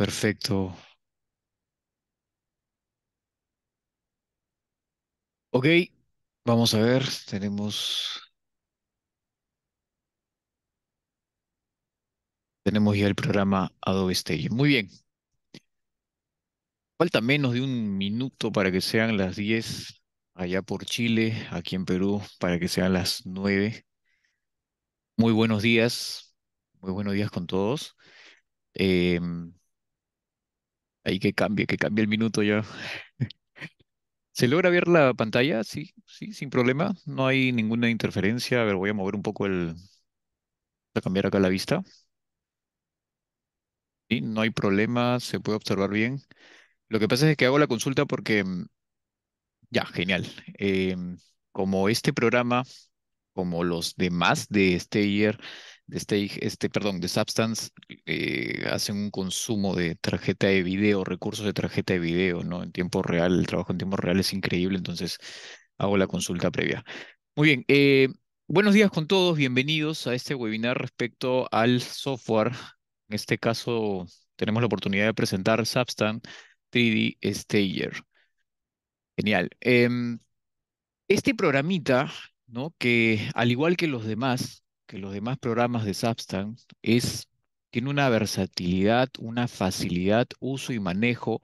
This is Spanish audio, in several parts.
Perfecto. Ok, vamos a ver, tenemos... Tenemos ya el programa Adobe Stage. Muy bien. Falta menos de un minuto para que sean las 10 allá por Chile, aquí en Perú, para que sean las 9. Muy buenos días, muy buenos días con todos. Em, Ahí que cambie, que cambie el minuto ya. ¿Se logra ver la pantalla? Sí, sí, sin problema. No hay ninguna interferencia. A ver, voy a mover un poco el... Voy a cambiar acá la vista. Sí, no hay problema. Se puede observar bien. Lo que pasa es que hago la consulta porque... Mm, ya, genial. Em, como este programa, como los demás de este este, este, perdón, de Substance eh, hacen un consumo de tarjeta de video, recursos de tarjeta de video, ¿no? En tiempo real, el trabajo en tiempo real es increíble, entonces hago la consulta previa. Muy bien, eh, buenos días con todos, bienvenidos a este webinar respecto al software. En este caso, tenemos la oportunidad de presentar Substance 3D Stager. Genial. Em, este programita, ¿no? Que al igual que los demás, que los demás programas de Substance es, tiene una versatilidad, una facilidad, uso y manejo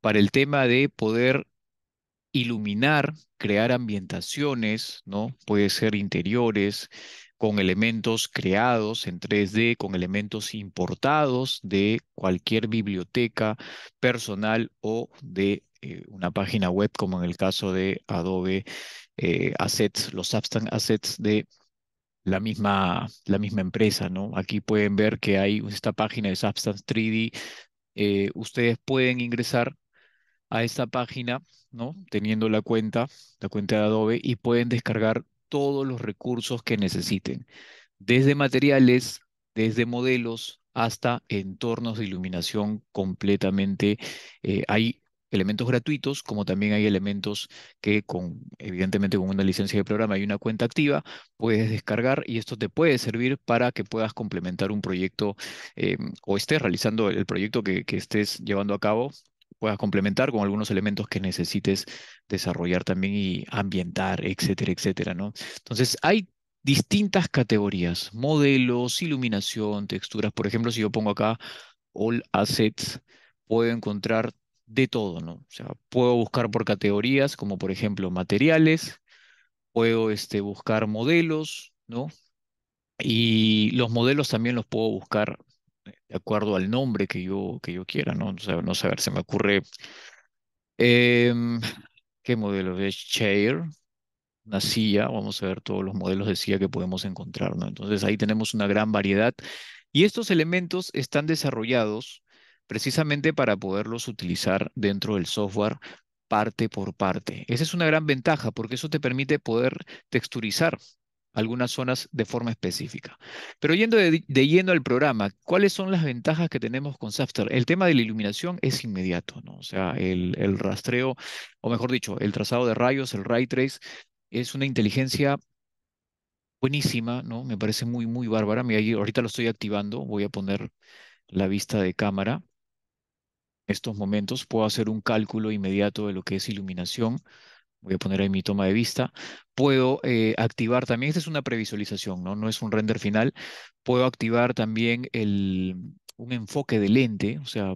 para el tema de poder iluminar, crear ambientaciones, ¿no? Puede ser interiores, con elementos creados en 3D, con elementos importados de cualquier biblioteca personal o de eh, una página web, como en el caso de Adobe eh, Assets, los Substance Assets de la misma, la misma empresa, ¿no? Aquí pueden ver que hay esta página de Substance 3D. Eh, ustedes pueden ingresar a esta página, ¿no? Teniendo la cuenta, la cuenta de Adobe, y pueden descargar todos los recursos que necesiten, desde materiales, desde modelos, hasta entornos de iluminación completamente. Eh, hay elementos gratuitos, como también hay elementos que con, evidentemente con una licencia de programa y una cuenta activa, puedes descargar y esto te puede servir para que puedas complementar un proyecto eh, o estés realizando el proyecto que, estés llevando a cabo puedas complementar con algunos elementos que necesites desarrollar también y ambientar, etcétera, etcétera, ¿no? Entonces, hay distintas categorías, modelos, iluminación, texturas. Por ejemplo, si yo pongo acá All Assets, puedo encontrar de todo, ¿no? O sea, puedo buscar por categorías, como por ejemplo materiales, puedo este, buscar modelos, ¿no? Y los modelos también los puedo buscar de acuerdo al nombre que yo, que yo quiera, ¿no? O sea, no sé, a ver, se me ocurre. Em, ¿Qué modelo? Es Chair, una silla, vamos a ver todos los modelos de silla que podemos encontrar, ¿no? Entonces ahí tenemos una gran variedad. Y estos elementos están desarrollados precisamente para poderlos utilizar dentro del software parte por parte. Esa es una gran ventaja porque eso te permite poder texturizar algunas zonas de forma específica. Pero yendo de, yendo al programa, ¿cuáles son las ventajas que tenemos con Safter? El tema de la iluminación es inmediato, ¿no? O sea, el, rastreo, o mejor dicho, el trazado de rayos, el ray trace, es una inteligencia buenísima, ¿no? Me parece muy, muy bárbara. Mira, ahorita lo estoy activando, voy a poner la vista de cámara estos momentos. Puedo hacer un cálculo inmediato de lo que es iluminación. Voy a poner ahí mi toma de vista. Puedo eh, activar también, esta es una previsualización, ¿no? no es un render final. Puedo activar también el, un enfoque de lente, o sea,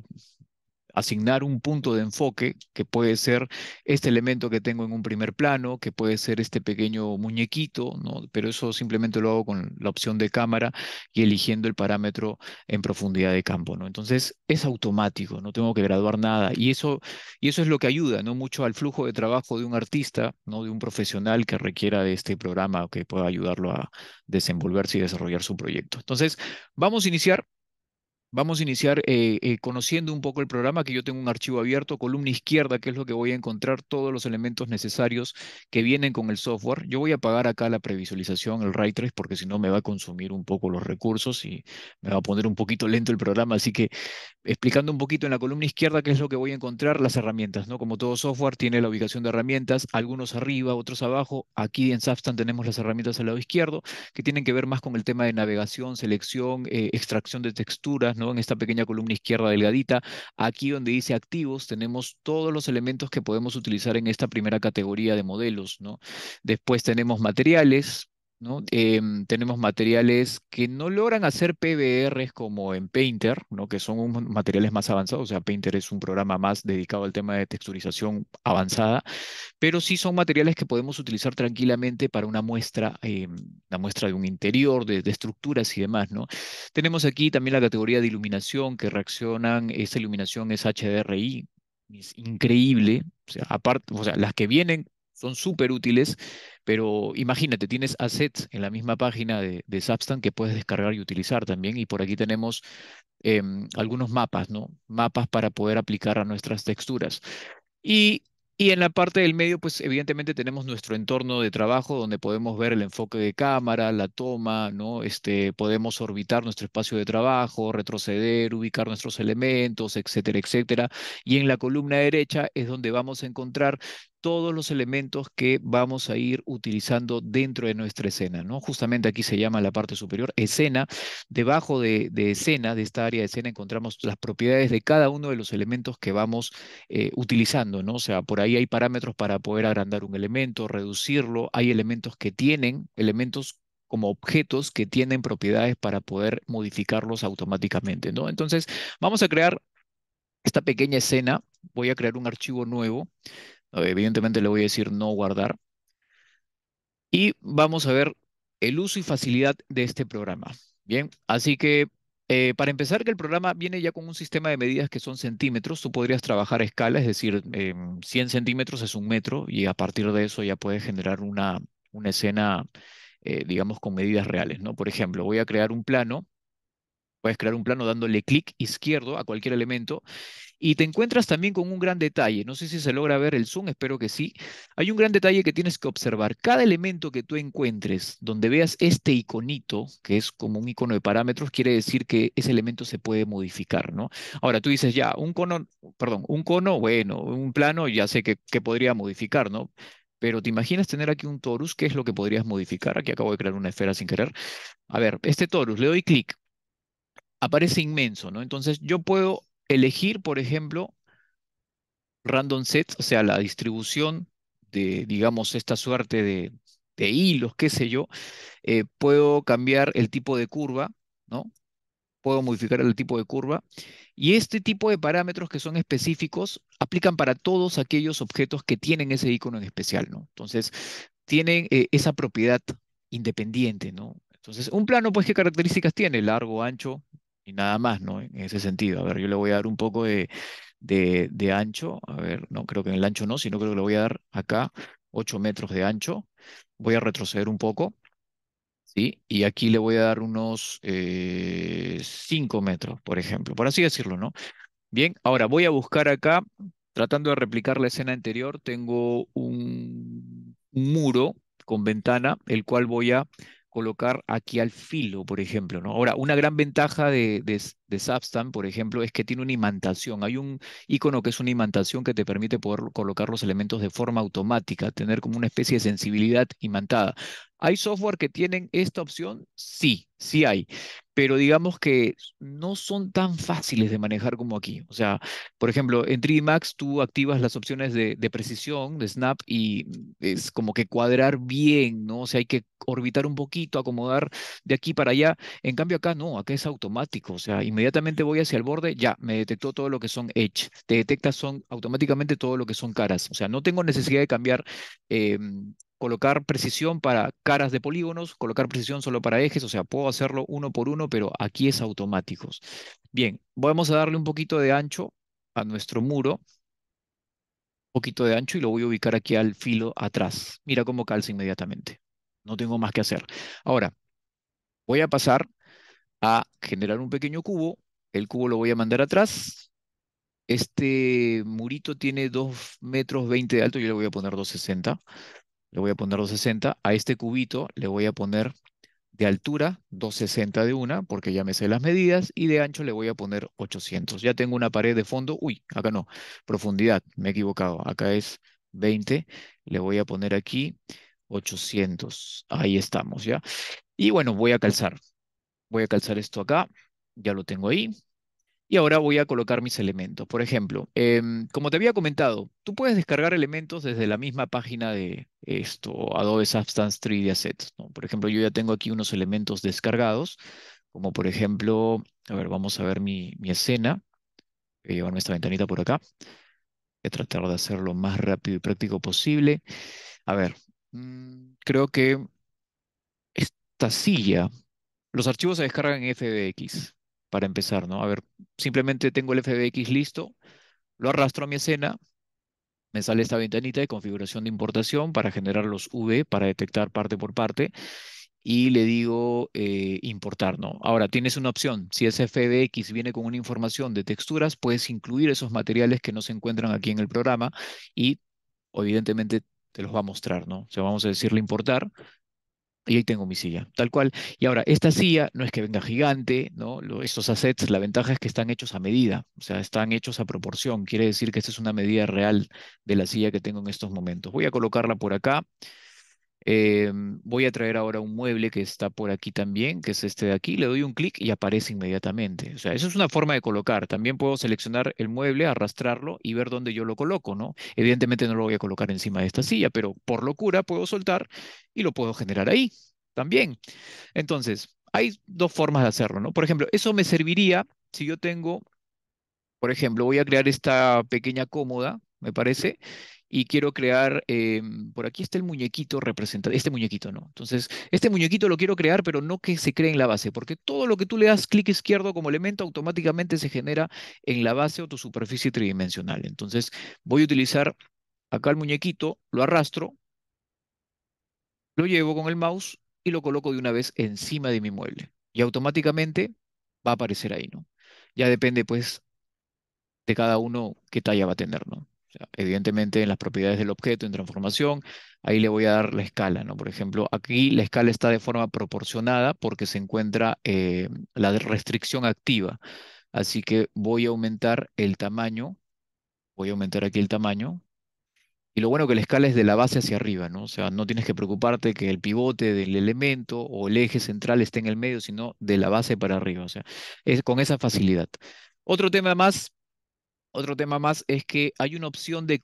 asignar un punto de enfoque que puede ser este elemento que tengo en un primer plano, que puede ser este pequeño muñequito, ¿no? pero eso simplemente lo hago con la opción de cámara y eligiendo el parámetro en profundidad de campo. ¿no? Entonces es automático, no tengo que graduar nada y eso, y eso es lo que ayuda ¿no? mucho al flujo de trabajo de un artista, ¿no? de un profesional que requiera de este programa que pueda ayudarlo a desenvolverse y desarrollar su proyecto. Entonces vamos a iniciar Vamos a iniciar eh, eh, conociendo un poco el programa, que yo tengo un archivo abierto, columna izquierda, que es lo que voy a encontrar, todos los elementos necesarios que vienen con el software. Yo voy a apagar acá la previsualización, el ray trace, porque si no me va a consumir un poco los recursos y me va a poner un poquito lento el programa. Así que explicando un poquito en la columna izquierda qué es lo que voy a encontrar, las herramientas, ¿no? Como todo software tiene la ubicación de herramientas, algunos arriba, otros abajo. Aquí en Substance tenemos las herramientas al lado izquierdo, que tienen que ver más con el tema de navegación, selección, eh, extracción de texturas, en esta pequeña columna izquierda delgadita. Aquí donde dice activos tenemos todos los elementos que podemos utilizar en esta primera categoría de modelos, ¿no? Después tenemos materiales, ¿no? Em, tenemos materiales que no logran hacer PBRs como en Painter, ¿no? que son materiales más avanzados, o sea, Painter es un programa más dedicado al tema de texturización avanzada, pero sí son materiales que podemos utilizar tranquilamente para una muestra, em, la muestra de un interior, de, estructuras y demás. ¿no? Tenemos aquí también la categoría de iluminación que reaccionan, esta iluminación es HDRI, es increíble, o sea, aparte, o sea, las que vienen son súper útiles, pero imagínate, tienes assets en la misma página de, de que puedes descargar y utilizar también. Y por aquí tenemos em, algunos mapas, ¿no? Mapas para poder aplicar a nuestras texturas. Y, en la parte del medio, pues evidentemente tenemos nuestro entorno de trabajo donde podemos ver el enfoque de cámara, la toma, ¿no? Este, podemos orbitar nuestro espacio de trabajo, retroceder, ubicar nuestros elementos, etcétera, etcétera. Y en la columna derecha es donde vamos a encontrar todos los elementos que vamos a ir utilizando dentro de nuestra escena, ¿no? Justamente aquí se llama la parte superior escena. Debajo de, escena, de esta área de escena, encontramos las propiedades de cada uno de los elementos que vamos eh, utilizando, ¿no? O sea, por ahí hay parámetros para poder agrandar un elemento, reducirlo, hay elementos que tienen, elementos como objetos que tienen propiedades para poder modificarlos automáticamente, ¿no? Entonces, vamos a crear esta pequeña escena, voy a crear un archivo nuevo Evidentemente le voy a decir no guardar. Y vamos a ver el uso y facilidad de este programa. Bien, así que eh, para empezar, que el programa viene ya con un sistema de medidas que son centímetros. Tú podrías trabajar a escala, es decir, 100 em, centímetros es un metro y a partir de eso ya puedes generar una, una escena, eh, digamos, con medidas reales. ¿no? Por ejemplo, voy a crear un plano Puedes crear un plano dándole clic izquierdo a cualquier elemento y te encuentras también con un gran detalle. No sé si se logra ver el zoom, espero que sí. Hay un gran detalle que tienes que observar. Cada elemento que tú encuentres donde veas este iconito, que es como un icono de parámetros, quiere decir que ese elemento se puede modificar, ¿no? Ahora tú dices, ya, un cono, perdón, un cono, bueno, un plano, ya sé que, podría modificar, ¿no? Pero te imaginas tener aquí un torus, ¿qué es lo que podrías modificar? Aquí acabo de crear una esfera sin querer. A ver, este torus, le doy clic, aparece inmenso, ¿no? Entonces yo puedo elegir, por ejemplo, random sets, o sea, la distribución de, digamos, esta suerte de, hilos, qué sé yo. Eh, puedo cambiar el tipo de curva, ¿no? Puedo modificar el tipo de curva. Y este tipo de parámetros que son específicos aplican para todos aquellos objetos que tienen ese icono en especial, ¿no? Entonces, tienen eh, esa propiedad independiente, ¿no? Entonces, un plano, pues, ¿qué características tiene? Largo, ancho, y nada más, ¿no? En ese sentido. A ver, yo le voy a dar un poco de, de, ancho. A ver, no creo que en el ancho no, sino creo que le voy a dar acá 8 metros de ancho. Voy a retroceder un poco. ¿sí? Y aquí le voy a dar unos 5 eh, metros, por ejemplo, por así decirlo, ¿no? Bien, ahora voy a buscar acá, tratando de replicar la escena anterior, tengo un muro con ventana, el cual voy a colocar aquí al filo, por ejemplo. ¿no? Ahora, una gran ventaja de, de, de por ejemplo, es que tiene una imantación. Hay un icono que es una imantación que te permite poder colocar los elementos de forma automática, tener como una especie de sensibilidad imantada. ¿Hay software que tienen esta opción? Sí, sí hay, pero digamos que no son tan fáciles de manejar como aquí. O sea, por ejemplo, en 3D Max tú activas las opciones de, precisión, de snap, y es como que cuadrar bien, ¿no? O sea, hay que orbitar un poquito, acomodar de aquí para allá. En cambio acá no, acá es automático. O sea, inmediatamente voy hacia el borde, ya, me detectó todo lo que son edge. Te detecta son, automáticamente todo lo que son caras. O sea, no tengo necesidad de cambiar... Em, colocar precisión para caras de polígonos, colocar precisión solo para ejes, o sea, puedo hacerlo uno por uno, pero aquí es automáticos. Bien, vamos a darle un poquito de ancho a nuestro muro, un poquito de ancho y lo voy a ubicar aquí al filo atrás. Mira cómo calza inmediatamente. No tengo más que hacer. Ahora, voy a pasar a generar un pequeño cubo. El cubo lo voy a mandar atrás. Este murito tiene 2 metros 20 de alto, yo le voy a poner 260. sesenta le voy a poner 260. A este cubito le voy a poner de altura 260 de una, porque ya me sé las medidas, y de ancho le voy a poner 800. Ya tengo una pared de fondo. Uy, acá no. Profundidad, me he equivocado. Acá es 20. Le voy a poner aquí 800. Ahí estamos, ¿ya? Y bueno, voy a calzar. Voy a calzar esto acá. Ya lo tengo ahí. Y ahora voy a colocar mis elementos. Por ejemplo, em, como te había comentado, tú puedes descargar elementos desde la misma página de esto, Adobe Substance 3D Assets. Por ejemplo, yo ya tengo aquí unos elementos descargados, como por ejemplo, a ver, vamos a ver mi, escena. Voy a llevarme esta ventanita por acá. Voy a tratar de hacerlo lo más rápido y práctico posible. A ver, mm, creo que esta silla, los archivos se descargan en FBX para empezar, ¿no? A ver, simplemente tengo el FBX listo, lo arrastro a mi escena, me sale esta ventanita de configuración de importación para generar los V, para detectar parte por parte, y le digo eh, importar, ¿no? Ahora, tienes una opción, si ese FBX viene con una información de texturas, puedes incluir esos materiales que no se encuentran aquí en el programa y evidentemente te los va a mostrar, ¿no? O vamos a decirle importar, y ahí tengo mi silla, tal cual. Y ahora, esta silla no es que venga gigante, ¿no? estos assets, la ventaja es que están hechos a medida, o sea, están hechos a proporción. Quiere decir que esta es una medida real de la silla que tengo en estos momentos. Voy a colocarla por acá. Em, voy a traer ahora un mueble que está por aquí también, que es este de aquí. Le doy un clic y aparece inmediatamente. O sea, eso es una forma de colocar. También puedo seleccionar el mueble, arrastrarlo y ver dónde yo lo coloco, ¿no? Evidentemente no lo voy a colocar encima de esta silla, pero por locura puedo soltar y lo puedo generar ahí también. Entonces, hay dos formas de hacerlo, ¿no? Por ejemplo, eso me serviría si yo tengo, por ejemplo, voy a crear esta pequeña cómoda, me parece, y quiero crear, eh, por aquí está el muñequito representado, este muñequito no. Entonces, este muñequito lo quiero crear, pero no que se cree en la base, porque todo lo que tú le das clic izquierdo como elemento automáticamente se genera en la base o tu superficie tridimensional. Entonces, voy a utilizar acá el muñequito, lo arrastro, lo llevo con el mouse y lo coloco de una vez encima de mi mueble. Y automáticamente va a aparecer ahí, ¿no? Ya depende, pues, de cada uno qué talla va a tener, ¿no? evidentemente en las propiedades del objeto, en transformación, ahí le voy a dar la escala. ¿no? Por ejemplo, aquí la escala está de forma proporcionada porque se encuentra eh, la restricción activa. Así que voy a aumentar el tamaño. Voy a aumentar aquí el tamaño. Y lo bueno que la escala es de la base hacia arriba, ¿no? O sea, no tienes que preocuparte que el pivote del elemento o el eje central esté en el medio, sino de la base para arriba. O sea, es con esa facilidad. Otro tema más otro tema más es que hay una opción de,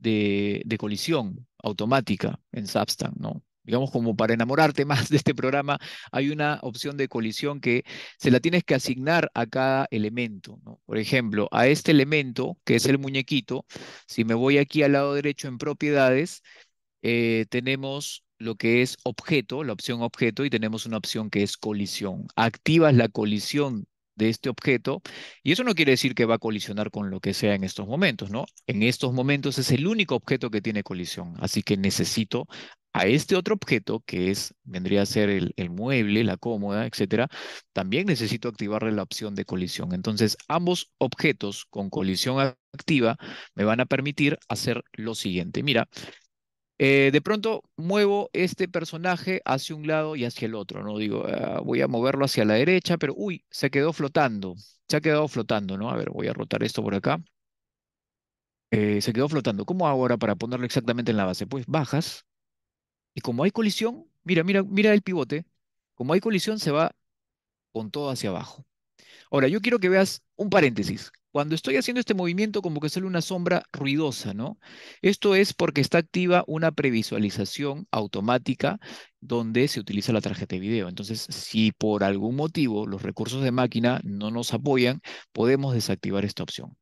de, colisión automática en Substance. ¿no? digamos como para enamorarte más de este programa, hay una opción de colisión que se la tienes que asignar a cada elemento. Por ejemplo, a este elemento, que es el muñequito, si me voy aquí al lado derecho en propiedades, eh, tenemos lo que es objeto, la opción objeto, y tenemos una opción que es colisión. Activas la colisión de este objeto, y eso no quiere decir que va a colisionar con lo que sea en estos momentos, ¿no? En estos momentos es el único objeto que tiene colisión, así que necesito a este otro objeto, que es, vendría a ser el, el mueble, la cómoda, etcétera, también necesito activarle la opción de colisión. Entonces, ambos objetos con colisión activa me van a permitir hacer lo siguiente. Mira, eh, de pronto muevo este personaje hacia un lado y hacia el otro, ¿no? Digo, ah, voy a moverlo hacia la derecha, pero uy, se quedó flotando, se ha quedado flotando, ¿no? A ver, voy a rotar esto por acá. Eh, se quedó flotando. ¿Cómo hago ahora para ponerlo exactamente en la base? Pues bajas y como hay colisión, mira, mira, mira el pivote, como hay colisión se va con todo hacia abajo. Ahora, yo quiero que veas un paréntesis. Cuando estoy haciendo este movimiento, como que sale una sombra ruidosa, ¿no? Esto es porque está activa una previsualización automática donde se utiliza la tarjeta de video. Entonces, si por algún motivo los recursos de máquina no nos apoyan, podemos desactivar esta opción.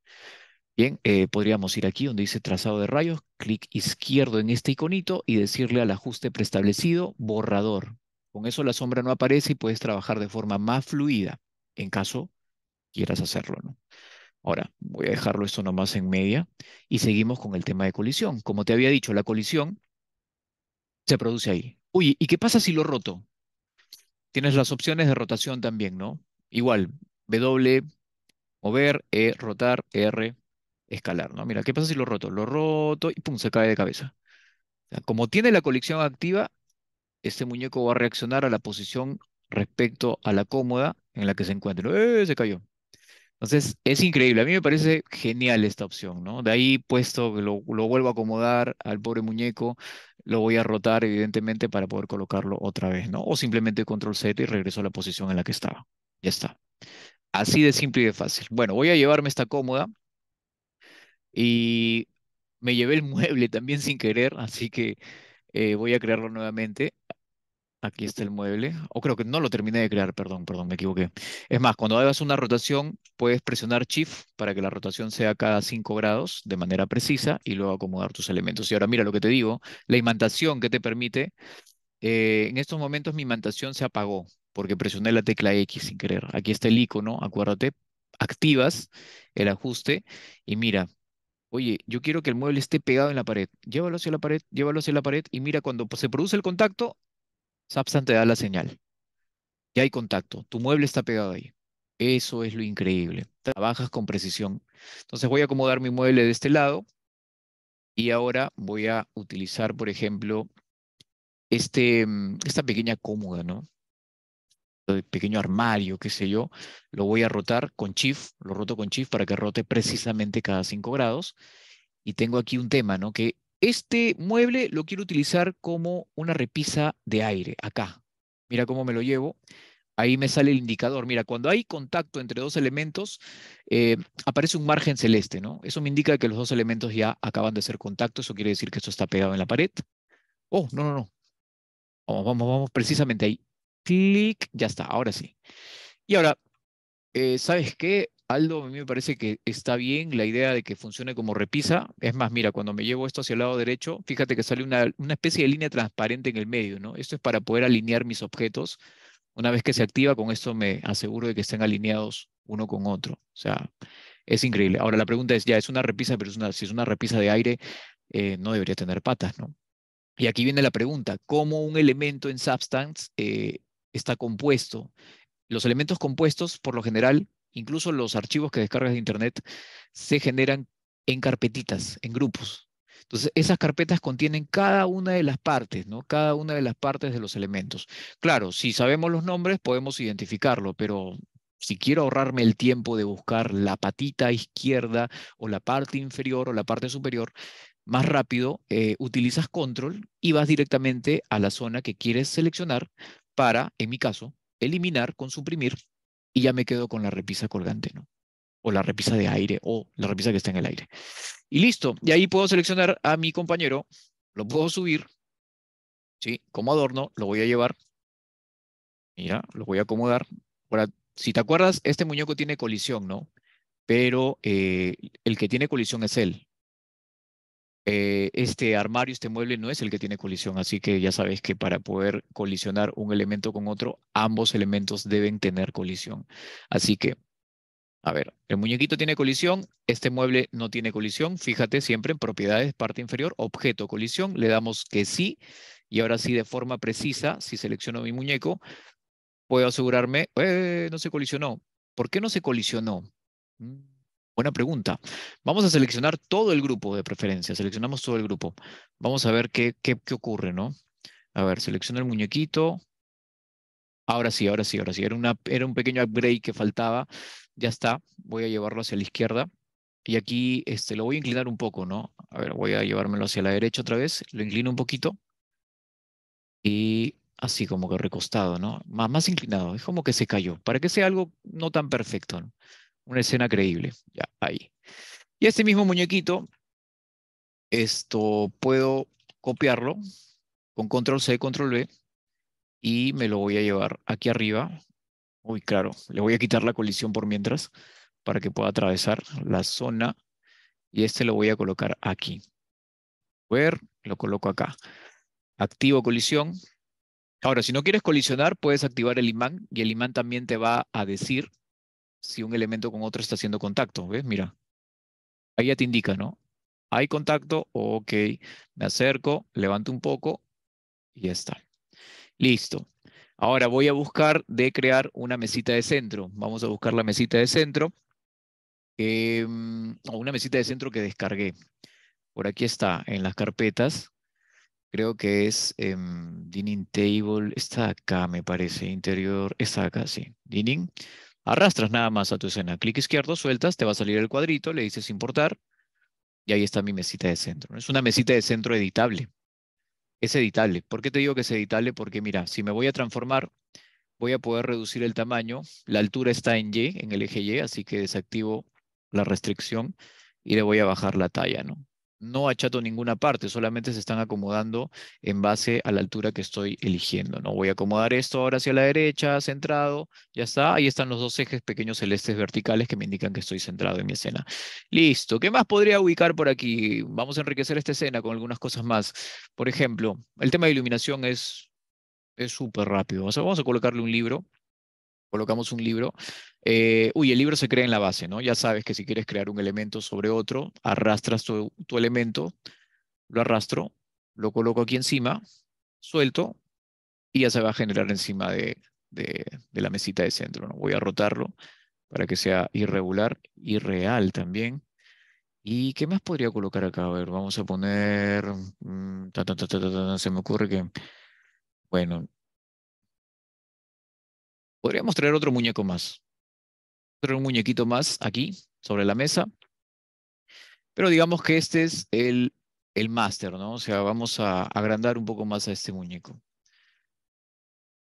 Bien, eh, podríamos ir aquí donde dice trazado de rayos, clic izquierdo en este iconito y decirle al ajuste preestablecido borrador. Con eso la sombra no aparece y puedes trabajar de forma más fluida en caso quieras hacerlo, ¿no? Ahora, voy a dejarlo esto nomás en media y seguimos con el tema de colisión. Como te había dicho, la colisión se produce ahí. Uy, ¿y qué pasa si lo roto? Tienes las opciones de rotación también, ¿no? Igual, W, mover, E, rotar, R, escalar, ¿no? Mira, ¿qué pasa si lo roto? Lo roto y pum, se cae de cabeza. como tiene la colisión activa, este muñeco va a reaccionar a la posición respecto a la cómoda en la que se encuentra. ¡Eh! Se cayó. Entonces, es increíble. A mí me parece genial esta opción, ¿no? De ahí puesto, lo, lo vuelvo a acomodar al pobre muñeco, lo voy a rotar, evidentemente, para poder colocarlo otra vez, ¿no? O simplemente control Z y regreso a la posición en la que estaba. Ya está. Así de simple y de fácil. Bueno, voy a llevarme esta cómoda. Y me llevé el mueble también sin querer, así que eh, voy a crearlo nuevamente. Aquí está el mueble. O creo que no lo terminé de crear, perdón, perdón, me equivoqué. Es más, cuando hagas una rotación, puedes presionar Shift para que la rotación sea cada 5 grados de manera precisa y luego acomodar tus elementos. Y ahora mira lo que te digo, la imantación que te permite, eh, en estos momentos mi imantación se apagó porque presioné la tecla X sin querer. Aquí está el icono, acuérdate, activas el ajuste y mira, Oye, yo quiero que el mueble esté pegado en la pared. Llévalo hacia la pared, llévalo hacia la pared y mira, cuando se produce el contacto, Substance te da la señal. Ya hay contacto. Tu mueble está pegado ahí. Eso es lo increíble. Trabajas con precisión. Entonces voy a acomodar mi mueble de este lado y ahora voy a utilizar, por ejemplo, este, mm, esta pequeña cómoda, ¿no? El pequeño armario, qué sé yo, lo voy a rotar con shift, lo roto con shift para que rote precisamente cada 5 grados. Y tengo aquí un tema, ¿no? Que este mueble lo quiero utilizar como una repisa de aire, acá. Mira cómo me lo llevo. Ahí me sale el indicador. Mira, cuando hay contacto entre dos elementos, eh, aparece un margen celeste, ¿no? Eso me indica que los dos elementos ya acaban de hacer contacto. Eso quiere decir que esto está pegado en la pared. Oh, no, no, no. Vamos, vamos, vamos, precisamente ahí. Clic, ya está, ahora sí. Y ahora, eh, ¿sabes qué? Aldo, a mí me parece que está bien la idea de que funcione como repisa. Es más, mira, cuando me llevo esto hacia el lado derecho, fíjate que sale una, una especie de línea transparente en el medio, ¿no? Esto es para poder alinear mis objetos. Una vez que se activa, con esto me aseguro de que estén alineados uno con otro. O sea, es increíble. Ahora, la pregunta es, ya, es una repisa, pero si es una repisa de aire, eh, no debería tener patas, ¿no? Y aquí viene la pregunta, ¿cómo un elemento en Substance eh, está compuesto? Los elementos compuestos, por lo general, Incluso los archivos que descargas de Internet se generan en carpetitas, en grupos. Entonces, esas carpetas contienen cada una de las partes, ¿no? Cada una de las partes de los elementos. Claro, si sabemos los nombres, podemos identificarlo, pero si quiero ahorrarme el tiempo de buscar la patita izquierda o la parte inferior o la parte superior, más rápido eh, utilizas control y vas directamente a la zona que quieres seleccionar para, en mi caso, eliminar con suprimir y ya me quedo con la repisa colgante, ¿no? O la repisa de aire, o la repisa que está en el aire. Y listo, y ahí puedo seleccionar a mi compañero, lo puedo subir, ¿sí? Como adorno, lo voy a llevar, mira, lo voy a acomodar. Ahora, si te acuerdas, este muñeco tiene colisión, ¿no? Pero eh, el que tiene colisión es él, eh, este armario, este mueble no es el que tiene colisión, así que ya sabes que para poder colisionar un elemento con otro, ambos elementos deben tener colisión. Así que, a ver, el muñequito tiene colisión, este mueble no tiene colisión, fíjate siempre en propiedades, parte inferior, objeto, colisión, le damos que sí, y ahora sí de forma precisa, si selecciono mi muñeco, puedo asegurarme, eh, no se colisionó. ¿Por qué no se colisionó? Mm. Buena pregunta. Vamos a seleccionar todo el grupo de preferencia. Seleccionamos todo el grupo. Vamos a ver qué, qué, qué ocurre, ¿no? A ver, selecciono el muñequito. Ahora sí, ahora sí, ahora sí. Era, era un pequeño upgrade que faltaba. Ya está. Voy a llevarlo hacia la izquierda. Y aquí este, lo voy a inclinar un poco, ¿no? A ver, voy a llevármelo hacia la derecha otra vez. Lo inclino un poquito. Y así como que recostado, ¿no? Más, más inclinado. Es como que se cayó. Para que sea algo no tan perfecto. ¿no? una escena creíble. Ya, ahí. Y este mismo muñequito, esto puedo copiarlo con control C, control V y me lo voy a llevar aquí arriba. muy claro, le voy a quitar la colisión por mientras para que pueda atravesar la zona y este lo voy a colocar aquí. Ver, lo coloco acá. Activo colisión. Ahora, si no quieres colisionar, puedes activar el imán y el imán también te va a decir si un elemento con otro está haciendo contacto. ¿Ves? Mira. Ahí ya te indica, ¿no? Hay contacto, ok, me acerco, levanto un poco y ya está. Listo. Ahora voy a buscar de crear una mesita de centro. Vamos a buscar la mesita de centro. Em, o una mesita de centro que descargué. Por aquí está, en las carpetas. Creo que es em, Dining Table. Está acá, me parece. Interior. Está acá, sí. Dining. Arrastras nada más a tu escena. Clic izquierdo, sueltas, te va a salir el cuadrito, le dices importar y ahí está mi mesita de centro. Es una mesita de centro editable. Es editable. ¿Por qué te digo que es editable? Porque mira, si me voy a transformar, voy a poder reducir el tamaño. La altura está en Y, en el eje Y, así que desactivo la restricción y le voy a bajar la talla, ¿no? no achato ninguna parte, solamente se están acomodando en base a la altura que estoy eligiendo. No voy a acomodar esto ahora hacia la derecha, centrado, ya está. Ahí están los dos ejes pequeños celestes verticales que me indican que estoy centrado en mi escena. Listo. ¿Qué más podría ubicar por aquí? Vamos a enriquecer esta escena con algunas cosas más. Por ejemplo, el tema de iluminación es súper rápido. vamos a colocarle un libro colocamos un libro, eh, uy, el libro se crea en la base, ¿no? Ya sabes que si quieres crear un elemento sobre otro, arrastras tu, elemento, lo arrastro, lo coloco aquí encima, suelto y ya se va a generar encima de, de, la mesita de centro, ¿no? Voy a rotarlo para que sea irregular y real también. ¿Y qué más podría colocar acá? A ver, vamos a poner... Mm, se me ocurre que... Bueno, Podríamos traer otro muñeco más. Traer un muñequito más aquí, sobre la mesa. Pero digamos que este es el, el máster, ¿no? O sea, vamos a agrandar un poco más a este muñeco.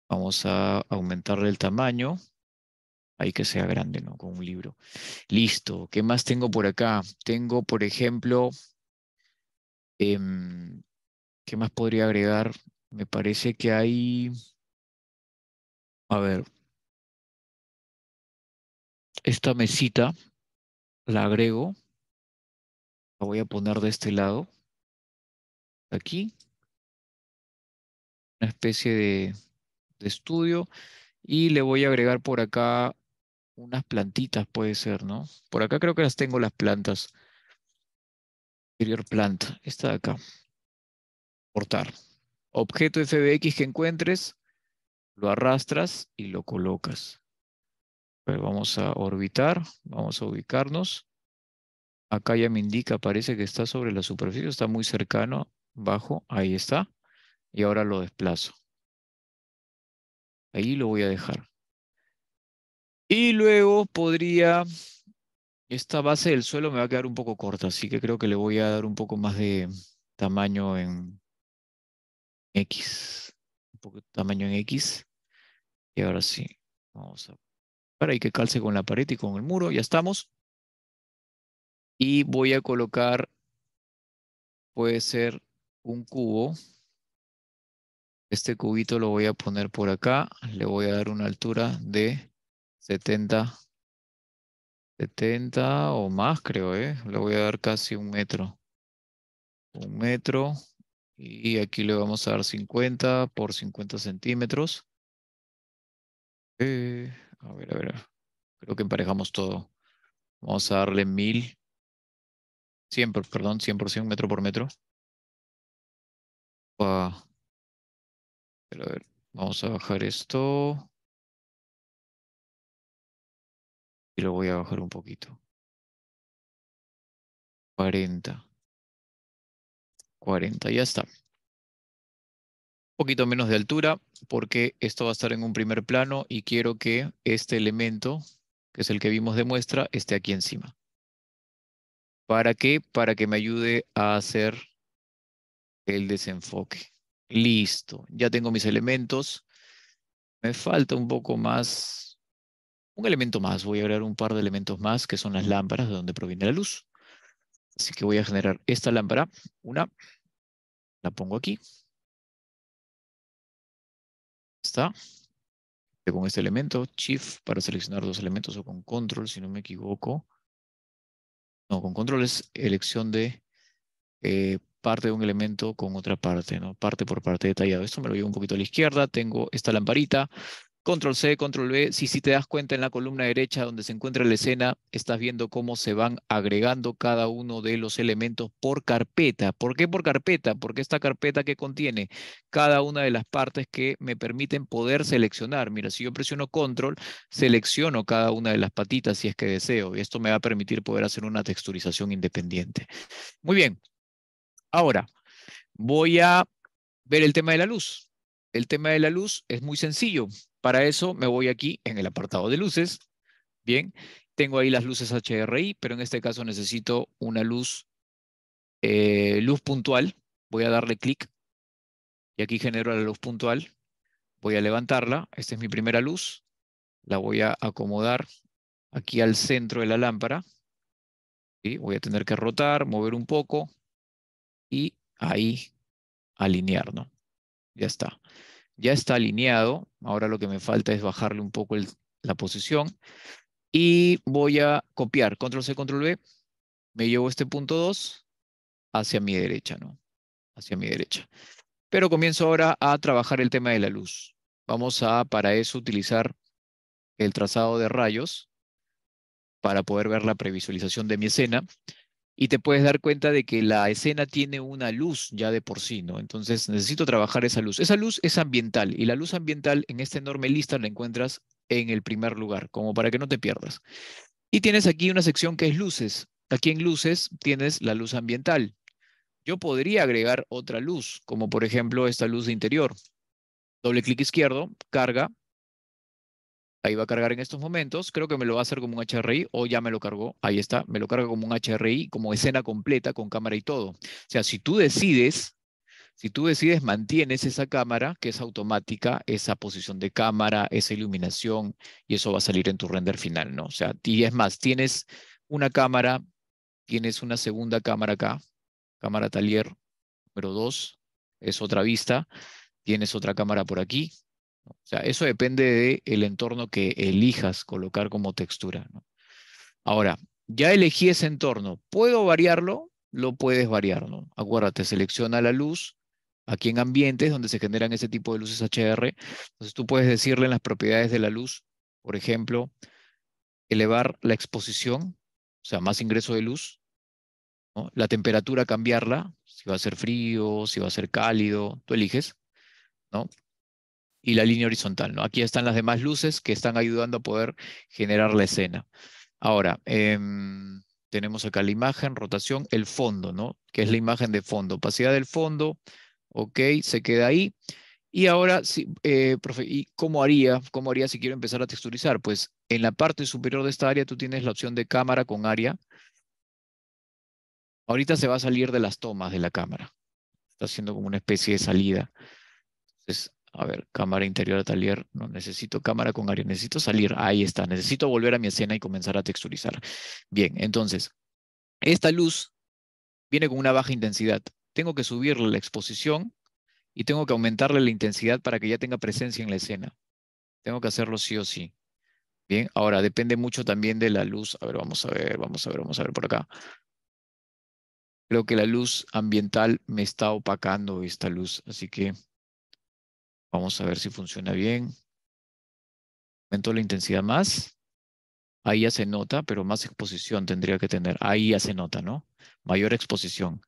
Vamos a aumentarle el tamaño. Ahí que sea grande, ¿no? Con un libro. Listo. ¿Qué más tengo por acá? Tengo, por ejemplo, em, ¿qué más podría agregar? Me parece que hay... A ver, esta mesita la agrego, la voy a poner de este lado, aquí, una especie de, estudio, y le voy a agregar por acá unas plantitas, puede ser, ¿no? Por acá creo que las tengo las plantas. Interior planta, esta de acá. Portar. Objeto FBX que encuentres, lo arrastras y lo colocas vamos a orbitar, vamos a ubicarnos. Acá ya me indica, parece que está sobre la superficie, está muy cercano, bajo, ahí está. Y ahora lo desplazo. Ahí lo voy a dejar. Y luego podría, esta base del suelo me va a quedar un poco corta, así que creo que le voy a dar un poco más de tamaño en X. Un poco de tamaño en X. Y ahora sí, vamos a para y que calce con la pared y con el muro. Ya estamos. Y voy a colocar, puede ser un cubo. Este cubito lo voy a poner por acá. Le voy a dar una altura de 70, 70 o más creo, ¿eh? Le voy a dar casi un metro. Un metro. Y aquí le vamos a dar 50 por 50 centímetros. Eh, a ver, a ver. Creo que emparejamos todo. Vamos a darle mil. 100, perdón, 100% metro por metro. pero a ver, vamos a bajar esto. Y lo voy a bajar un poquito. 40. 40, ya está poquito menos de altura porque esto va a estar en un primer plano y quiero que este elemento, que es el que vimos de muestra, esté aquí encima. ¿Para qué? Para que me ayude a hacer el desenfoque. Listo, ya tengo mis elementos. Me falta un poco más, un elemento más. Voy a agregar un par de elementos más que son las lámparas de donde proviene la luz. Así que voy a generar esta lámpara, una, la pongo aquí está. Con este elemento, Shift para seleccionar dos elementos o con Control, si no me equivoco. No, con Control es elección de eh, parte de un elemento con otra parte, ¿no? Parte por parte detallado. Esto me lo llevo un poquito a la izquierda, tengo esta lamparita, Control C, Control v Si, si te das cuenta en la columna derecha donde se encuentra la escena, estás viendo cómo se van agregando cada uno de los elementos por carpeta. ¿Por qué por carpeta? Porque esta carpeta que contiene cada una de las partes que me permiten poder seleccionar. Mira, si yo presiono Control, selecciono cada una de las patitas si es que deseo. Y esto me va a permitir poder hacer una texturización independiente. Muy bien. Ahora, voy a ver el tema de la luz el tema de la luz es muy sencillo. Para eso me voy aquí en el apartado de luces. Bien, tengo ahí las luces HRI, pero en este caso necesito una luz, eh, luz puntual. Voy a darle clic y aquí genero la luz puntual. Voy a levantarla. Esta es mi primera luz. La voy a acomodar aquí al centro de la lámpara. Voy a tener que rotar, mover un poco y ahí alinear, ya está. Ya está alineado. Ahora lo que me falta es bajarle un poco el, la posición. Y voy a copiar. Control C, Control V. Me llevo este punto 2 hacia mi derecha, ¿no? Hacia mi derecha. Pero comienzo ahora a trabajar el tema de la luz. Vamos a, para eso, utilizar el trazado de rayos para poder ver la previsualización de mi escena y te puedes dar cuenta de que la escena tiene una luz ya de por sí, ¿no? Entonces necesito trabajar esa luz. Esa luz es ambiental y la luz ambiental en esta enorme lista la encuentras en el primer lugar, como para que no te pierdas. Y tienes aquí una sección que es luces. Aquí en luces tienes la luz ambiental. Yo podría agregar otra luz, como por ejemplo esta luz de interior. Doble clic izquierdo, carga, ahí va a cargar en estos momentos, creo que me lo va a hacer como un HRI o ya me lo cargó, ahí está, me lo carga como un HRI, como escena completa con cámara y todo. O sea, si tú decides, si tú decides mantienes esa cámara que es automática, esa posición de cámara, esa iluminación y eso va a salir en tu render final, ¿no? O sea, y es más, tienes una cámara, tienes una segunda cámara acá, cámara talier número 2, es otra vista, tienes otra cámara por aquí, o sea, eso depende del entorno que elijas colocar como textura. Ahora, ya elegí ese entorno. ¿Puedo variarlo? Lo puedes variar. ¿no? Acuérdate, selecciona la luz. Aquí en ambientes donde se generan ese tipo de luces HR. Entonces tú puedes decirle en las propiedades de la luz, por ejemplo, elevar la exposición, o sea, más ingreso de luz, la temperatura cambiarla, si va a ser frío, si va a ser cálido, tú eliges, ¿no? y la línea horizontal. ¿no? Aquí están las demás luces que están ayudando a poder generar la escena. Ahora, em, tenemos acá la imagen, rotación, el fondo, ¿no? que es la imagen de fondo. Opacidad del fondo, ok, se queda ahí. Y ahora, si eh, profe, ¿y cómo haría, cómo haría si quiero empezar a texturizar? Pues en la parte superior de esta área tú tienes la opción de cámara con área. Ahorita se va a salir de las tomas de la cámara. Está haciendo como una especie de salida. A ver, cámara interior taller. no necesito cámara con área, necesito salir, ahí está, necesito volver a mi escena y comenzar a texturizar. Bien, entonces, esta luz viene con una baja intensidad. Tengo que subirle la exposición y tengo que aumentarle la intensidad para que ya tenga presencia en la escena. Tengo que hacerlo sí o sí. Bien, ahora depende mucho también de la luz. A ver, vamos a ver, vamos a ver, vamos a ver por acá. Creo que la luz ambiental me está opacando esta luz, así que Vamos a ver si funciona bien. Aumento la intensidad más. Ahí ya se nota, pero más exposición tendría que tener. Ahí ya se nota, ¿no? Mayor exposición.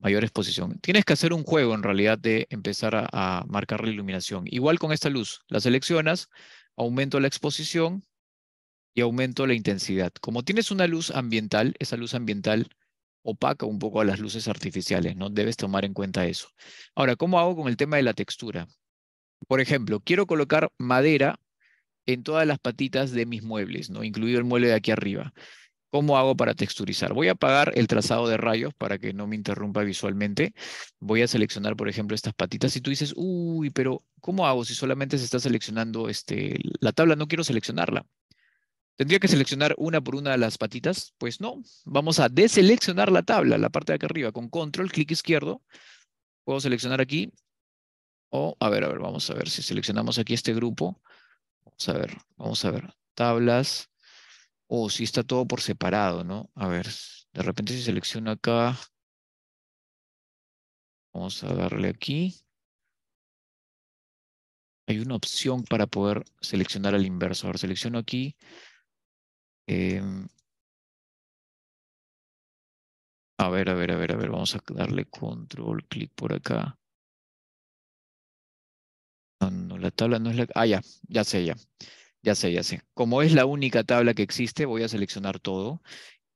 Mayor exposición. Tienes que hacer un juego en realidad de empezar a, marcar la iluminación. Igual con esta luz. La seleccionas, aumento la exposición y aumento la intensidad. Como tienes una luz ambiental, esa luz ambiental opaca un poco a las luces artificiales, ¿no? Debes tomar en cuenta eso. Ahora, ¿cómo hago con el tema de la textura? Por ejemplo, quiero colocar madera en todas las patitas de mis muebles, ¿no? incluido el mueble de aquí arriba. ¿Cómo hago para texturizar? Voy a apagar el trazado de rayos para que no me interrumpa visualmente. Voy a seleccionar, por ejemplo, estas patitas. Si tú dices, uy, pero ¿cómo hago si solamente se está seleccionando este, la tabla? No quiero seleccionarla. ¿Tendría que seleccionar una por una las patitas? Pues no. Vamos a deseleccionar la tabla, la parte de aquí arriba. Con control, clic izquierdo. Puedo seleccionar aquí o, a ver, a ver, vamos a ver. Si seleccionamos aquí este grupo, vamos a ver, vamos a ver. Tablas. O si está todo por separado, ¿no? A ver, de repente si selecciono acá. Vamos a darle aquí. Hay una opción para poder seleccionar al inverso. A ver, selecciono aquí. Em, a ver, a ver, a ver, a ver, vamos a darle control, clic por acá la tabla no es la... Ah, ya, ya sé, ya. Ya sé, ya sé. Como es la única tabla que existe, voy a seleccionar todo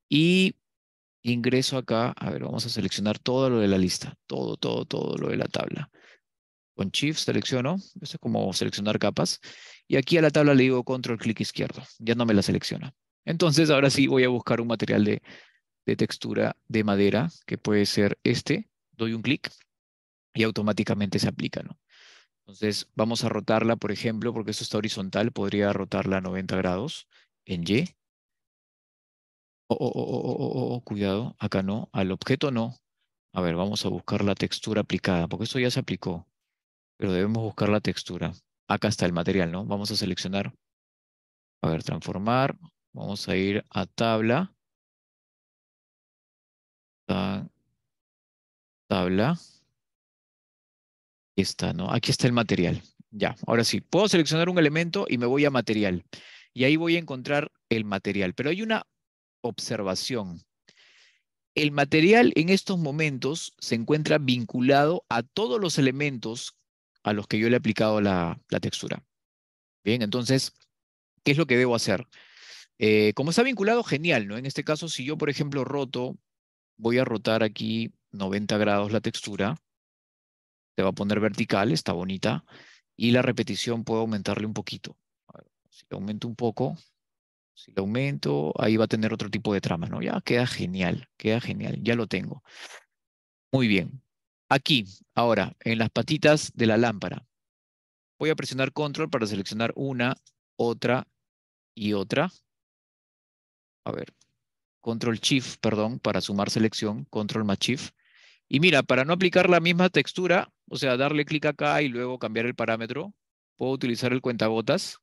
y ingreso acá. A ver, vamos a seleccionar todo lo de la lista. Todo, todo, todo lo de la tabla. Con Shift selecciono. Esto es como seleccionar capas. Y aquí a la tabla le digo control clic izquierdo. Ya no me la selecciona. Entonces ahora sí voy a buscar un material de, de textura de madera que puede ser este. Doy un clic y automáticamente se aplica. ¿no? Entonces vamos a rotarla, por ejemplo, porque esto está horizontal, podría rotarla a 90 grados en Y. Oh oh, oh, oh, oh, cuidado, acá no, al objeto no. A ver, vamos a buscar la textura aplicada, porque esto ya se aplicó, pero debemos buscar la textura. Acá está el material, ¿no? Vamos a seleccionar. A ver, transformar. Vamos a ir a tabla. Tabla está, ¿no? Aquí está el material. Ya, ahora sí, puedo seleccionar un elemento y me voy a material. Y ahí voy a encontrar el material. Pero hay una observación. El material en estos momentos se encuentra vinculado a todos los elementos a los que yo le he aplicado la, textura. Bien, entonces, ¿qué es lo que debo hacer? Eh, como está vinculado, genial, ¿no? En este caso, si yo, por ejemplo, roto, voy a rotar aquí 90 grados la textura, te va a poner vertical, está bonita, y la repetición puedo aumentarle un poquito. Si le aumento un poco, si aumento, ahí va a tener otro tipo de trama, ¿no? Ya queda genial, queda genial, ya lo tengo. Muy bien. Aquí, ahora, en las patitas de la lámpara, voy a presionar control para seleccionar una, otra y otra. A ver, control shift, perdón, para sumar selección, control más shift. Y mira, para no aplicar la misma textura, o sea, darle clic acá y luego cambiar el parámetro. Puedo utilizar el cuentagotas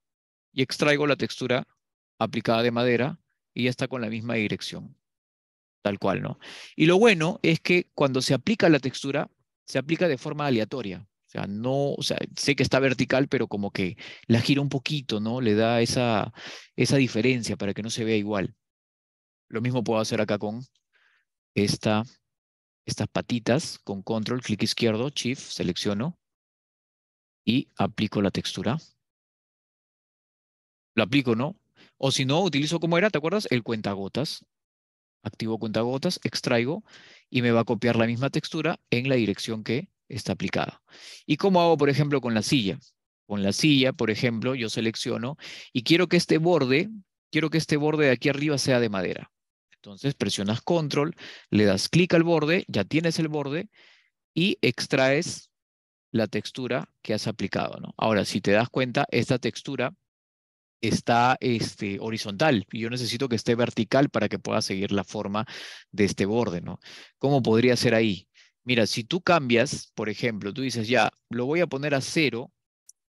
y extraigo la textura aplicada de madera y ya está con la misma dirección. Tal cual, ¿no? Y lo bueno es que cuando se aplica la textura, se aplica de forma aleatoria. O sea, no, o sea, sé que está vertical, pero como que la gira un poquito, ¿no? Le da esa, esa diferencia para que no se vea igual. Lo mismo puedo hacer acá con esta estas patitas con control, clic izquierdo, shift, selecciono y aplico la textura. Lo aplico, ¿no? O si no, utilizo como era, ¿te acuerdas? El cuentagotas. Activo cuentagotas, extraigo y me va a copiar la misma textura en la dirección que está aplicada. ¿Y cómo hago, por ejemplo, con la silla? Con la silla, por ejemplo, yo selecciono y quiero que este borde, quiero que este borde de aquí arriba sea de madera. Entonces presionas control, le das clic al borde, ya tienes el borde y extraes la textura que has aplicado. ¿no? Ahora, si te das cuenta, esta textura está este, horizontal y yo necesito que esté vertical para que pueda seguir la forma de este borde. ¿no? ¿Cómo podría ser ahí? Mira, si tú cambias, por ejemplo, tú dices, ya, lo voy a poner a cero,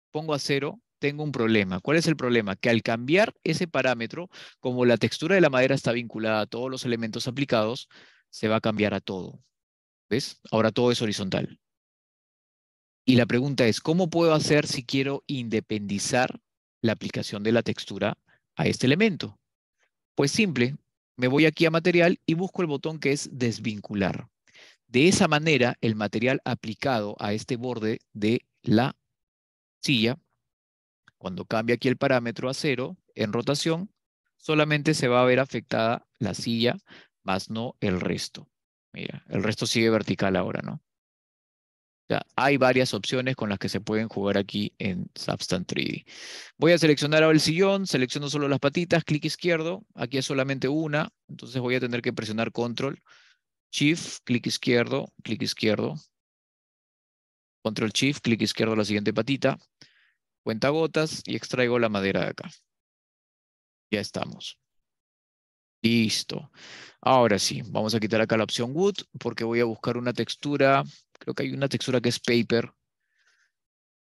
pongo a cero tengo un problema. ¿Cuál es el problema? Que al cambiar ese parámetro, como la textura de la madera está vinculada a todos los elementos aplicados, se va a cambiar a todo. ¿Ves? Ahora todo es horizontal. Y la pregunta es, ¿cómo puedo hacer si quiero independizar la aplicación de la textura a este elemento? Pues simple, me voy aquí a material y busco el botón que es desvincular. De esa manera, el material aplicado a este borde de la silla cuando cambia aquí el parámetro a cero, en rotación, solamente se va a ver afectada la silla, más no el resto. Mira, el resto sigue vertical ahora, ¿no? hay varias opciones con las que se pueden jugar aquí en Substance 3D. Voy a seleccionar ahora el sillón, selecciono solo las patitas, clic izquierdo, aquí es solamente una, entonces voy a tener que presionar control, shift, clic izquierdo, clic izquierdo, control shift, clic izquierdo la siguiente patita, Cuenta gotas. y extraigo la madera de acá. Ya estamos. Listo. Ahora sí, vamos a quitar acá la opción Wood porque voy a buscar una textura. Creo que hay una textura que es Paper.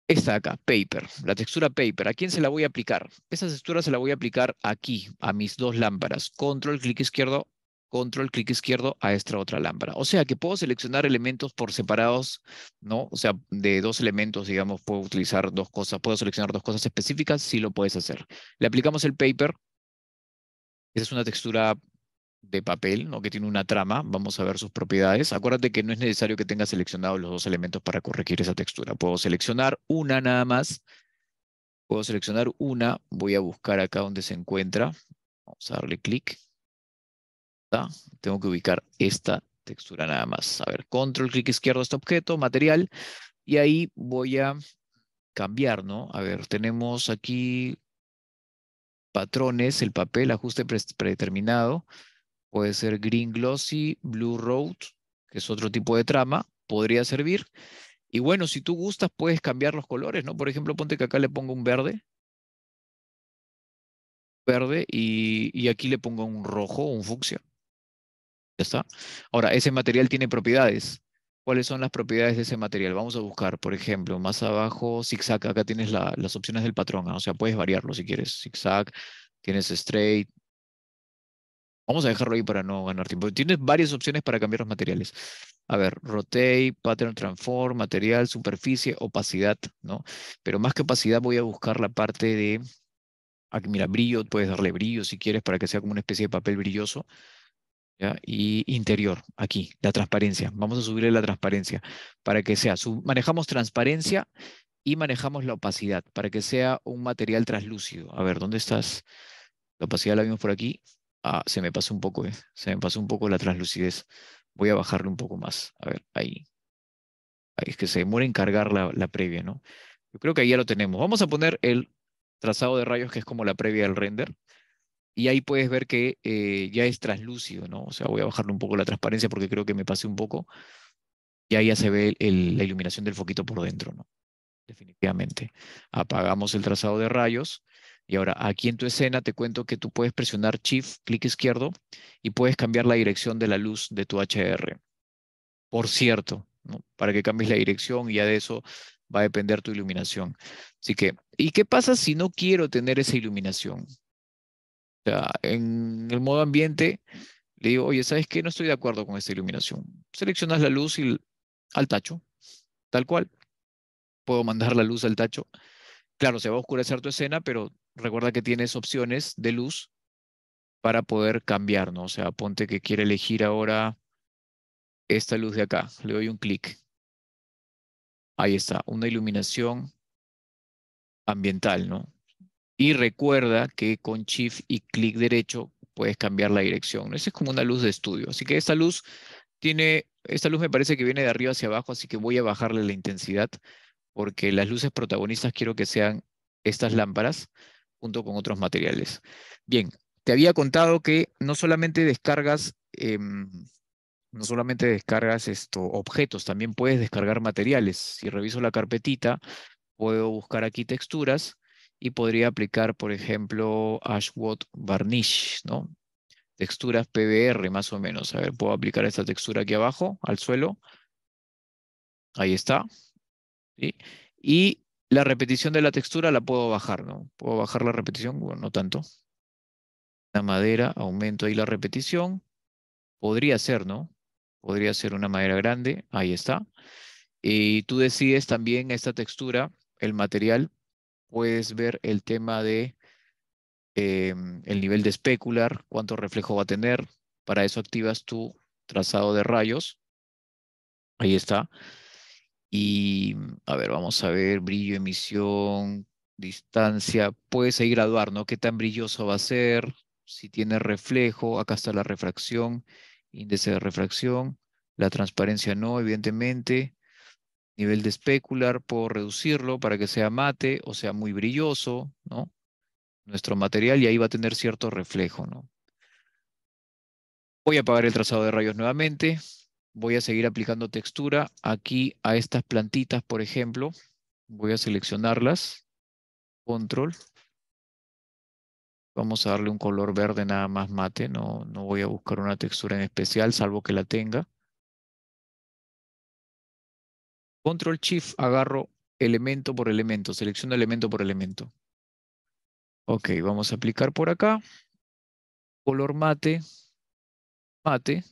Esta acá, Paper. La textura Paper. ¿A quién se la voy a aplicar? Esa textura se la voy a aplicar aquí, a mis dos lámparas. Control, clic izquierdo, control clic izquierdo a esta otra lámpara. O sea que puedo seleccionar elementos por separados, ¿no? O sea, de dos elementos, digamos, puedo utilizar dos cosas, puedo seleccionar dos cosas específicas, sí lo puedes hacer. Le aplicamos el paper. Esa es una textura de papel, ¿no? Que tiene una trama. Vamos a ver sus propiedades. Acuérdate que no es necesario que tengas seleccionados los dos elementos para corregir esa textura. Puedo seleccionar una nada más. Puedo seleccionar una. Voy a buscar acá donde se encuentra. Vamos a darle clic Ah, tengo que ubicar esta textura nada más. A ver, control, clic izquierdo a este objeto, material, y ahí voy a cambiar, ¿no? A ver, tenemos aquí patrones, el papel, ajuste predeterminado, puede ser green glossy, blue road, que es otro tipo de trama, podría servir. Y bueno, si tú gustas, puedes cambiar los colores, ¿no? Por ejemplo, ponte que acá le pongo un verde. Verde y, y aquí le pongo un rojo, un fucsia está. Ahora, ese material tiene propiedades. ¿Cuáles son las propiedades de ese material? Vamos a buscar, por ejemplo, más abajo, zigzag, acá tienes las opciones del patrón, ¿no? o sea, puedes variarlo si quieres. Zigzag, tienes straight. Vamos a dejarlo ahí para no ganar tiempo. Tienes varias opciones para cambiar los materiales. A ver, rotate, pattern transform, material, superficie, opacidad, ¿no? Pero más que opacidad voy a buscar la parte de, aquí ah, mira, brillo, puedes darle brillo si quieres para que sea como una especie de papel brilloso y interior, aquí, la transparencia. Vamos a subirle la transparencia para que sea, manejamos transparencia y manejamos la opacidad para que sea un material translúcido. A ver, ¿dónde estás? La opacidad la vimos por aquí. Ah, se me pasó un poco, ¿eh? se me pasó un poco la translucidez. Voy a bajarle un poco más. A ver, ahí. ahí es que se demora en cargar la, la previa, ¿no? Yo creo que ahí ya lo tenemos. Vamos a poner el trazado de rayos que es como la previa del render y ahí puedes ver que eh, ya es traslúcido, ¿no? O sea, voy a bajarle un poco la transparencia porque creo que me pasé un poco, y ahí ya se ve la iluminación del foquito por dentro, ¿no? Definitivamente. Apagamos el trazado de rayos, y ahora aquí en tu escena te cuento que tú puedes presionar Shift, clic izquierdo, y puedes cambiar la dirección de la luz de tu HR. Por cierto, ¿no? para que cambies la dirección y ya de eso va a depender tu iluminación. Así que, ¿y qué pasa si no quiero tener esa iluminación? O sea, en el modo ambiente le digo, oye, ¿sabes qué? No estoy de acuerdo con esta iluminación. Seleccionas la luz y al tacho, tal cual. Puedo mandar la luz al tacho. Claro, se va a oscurecer tu escena, pero recuerda que tienes opciones de luz para poder cambiar, ¿no? O sea, ponte que quiere elegir ahora esta luz de acá. Le doy un clic. Ahí está, una iluminación ambiental, ¿no? Y recuerda que con Shift y clic derecho puedes cambiar la dirección. Esa es como una luz de estudio. Así que esta luz tiene, esta luz me parece que viene de arriba hacia abajo, así que voy a bajarle la intensidad porque las luces protagonistas quiero que sean estas lámparas junto con otros materiales. Bien, te había contado que no solamente descargas, em, no solamente descargas esto, objetos, también puedes descargar materiales. Si reviso la carpetita, puedo buscar aquí texturas y podría aplicar, por ejemplo, Ashwood Varnish, ¿no? Texturas PBR, más o menos. A ver, puedo aplicar esta textura aquí abajo, al suelo. Ahí está. Y la repetición de la textura la puedo bajar, ¿no? Puedo bajar la repetición, bueno, no tanto. La madera, aumento ahí la repetición. Podría ser, ¿no? Podría ser una madera grande, ahí está. Y tú decides también esta textura, el material, puedes ver el tema de em, el nivel de especular, cuánto reflejo va a tener. Para eso activas tu trazado de rayos. Ahí está. Y a ver, vamos a ver brillo, emisión, distancia. Puedes ahí graduar, ¿no? ¿Qué tan brilloso va a ser? Si tiene reflejo, acá está la refracción, índice de refracción, la transparencia no, evidentemente nivel de especular, puedo reducirlo para que sea mate o sea muy brilloso, ¿no? Nuestro material y ahí va a tener cierto reflejo, ¿no? Voy a apagar el trazado de rayos nuevamente. Voy a seguir aplicando textura aquí a estas plantitas, por ejemplo. Voy a seleccionarlas. Control. Vamos a darle un color verde nada más mate. No, no voy a buscar una textura en especial, salvo que la tenga. Control Shift, agarro elemento por elemento, selecciono elemento por elemento. Ok, vamos a aplicar por acá. Color mate, mate.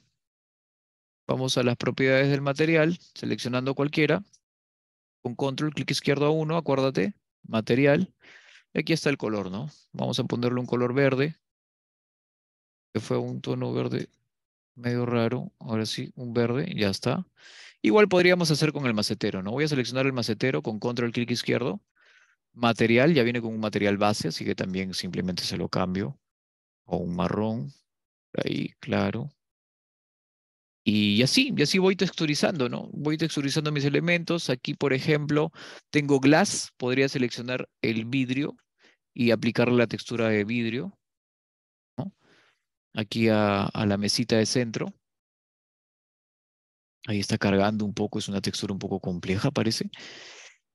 Vamos a las propiedades del material, seleccionando cualquiera. Con control, clic izquierdo a uno. acuérdate, material. Y aquí está el color, ¿no? Vamos a ponerle un color verde. Que fue un tono verde medio raro. Ahora sí, un verde, ya está. Igual podríamos hacer con el macetero, ¿no? Voy a seleccionar el macetero con control clic izquierdo. Material, ya viene con un material base, así que también simplemente se lo cambio. O un marrón, ahí, claro. Y así, y así voy texturizando, ¿no? Voy texturizando mis elementos. Aquí, por ejemplo, tengo glass, podría seleccionar el vidrio y aplicarle la textura de vidrio. ¿no? Aquí a la mesita de centro. Ahí está cargando un poco, es una textura un poco compleja, parece.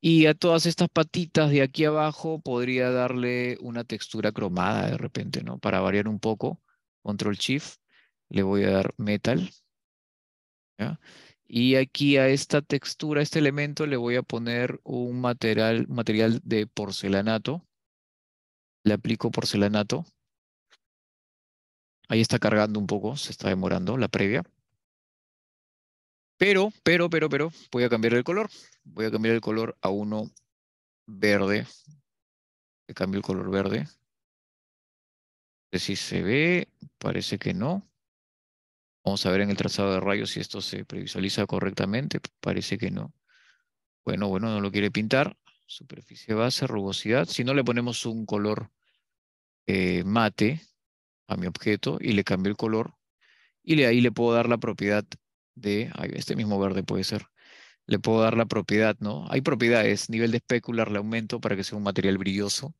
Y a todas estas patitas de aquí abajo podría darle una textura cromada de repente, ¿no? Para variar un poco, Control Shift, le voy a dar Metal. Y aquí a esta textura, a este elemento, le voy a poner un material, material de porcelanato. Le aplico porcelanato. Ahí está cargando un poco, se está demorando la previa. Pero, pero, pero, pero, voy a cambiar el color. Voy a cambiar el color a uno verde. Le cambio el color verde. No sé si se ve, parece que no. Vamos a ver en el trazado de rayos si esto se previsualiza correctamente. Parece que no. Bueno, bueno, no lo quiere pintar. Superficie base, rugosidad. Si no, le ponemos un color eh, mate a mi objeto y le cambio el color. Y ahí le puedo dar la propiedad de, este mismo verde puede ser, le puedo dar la propiedad, ¿no? Hay propiedades, nivel de especular le aumento para que sea un material brilloso.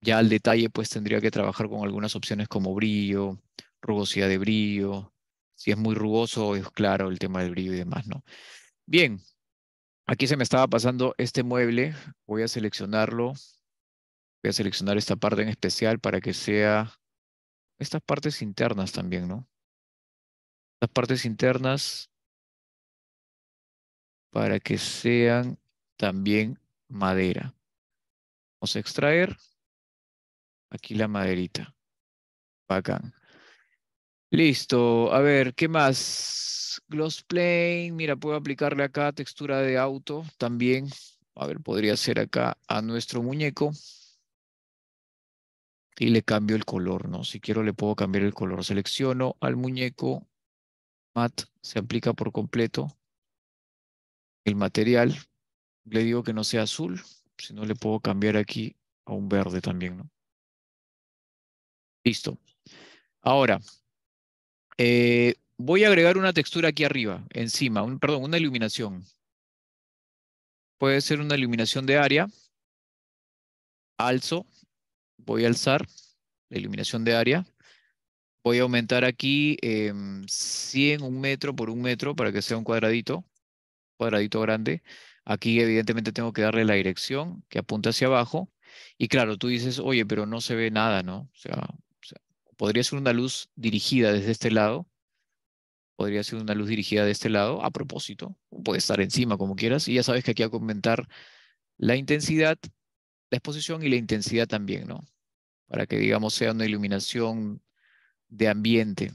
Ya al detalle, pues tendría que trabajar con algunas opciones como brillo, rugosidad de brillo. Si es muy rugoso, es claro el tema del brillo y demás, ¿no? Bien, aquí se me estaba pasando este mueble. Voy a seleccionarlo. Voy a seleccionar esta parte en especial para que sea estas partes internas también, ¿no? partes internas para que sean también madera. Vamos a extraer aquí la maderita. Bacán. Listo. A ver, ¿qué más? Gloss Plane. Mira, puedo aplicarle acá textura de auto también. A ver, podría ser acá a nuestro muñeco. Y le cambio el color, ¿no? Si quiero le puedo cambiar el color. Selecciono al muñeco mat se aplica por completo el material. Le digo que no sea azul, si no le puedo cambiar aquí a un verde también. ¿no? Listo. Ahora, eh, voy a agregar una textura aquí arriba, encima, perdón, una iluminación. Puede ser una iluminación de área. Alzo, voy a alzar la iluminación de área. Voy a aumentar aquí 100, em, un metro por un metro para que sea un cuadradito, cuadradito grande. Aquí evidentemente tengo que darle la dirección que apunta hacia abajo. Y claro, tú dices, oye, pero no se ve nada, ¿no? O sea, podría ser una luz dirigida desde este lado. Podría ser una luz dirigida de este lado, a propósito. Puede estar encima como quieras. Y ya sabes que aquí hay que aumentar la intensidad, la exposición y la intensidad también, ¿no? Para que, digamos, sea una iluminación de ambiente.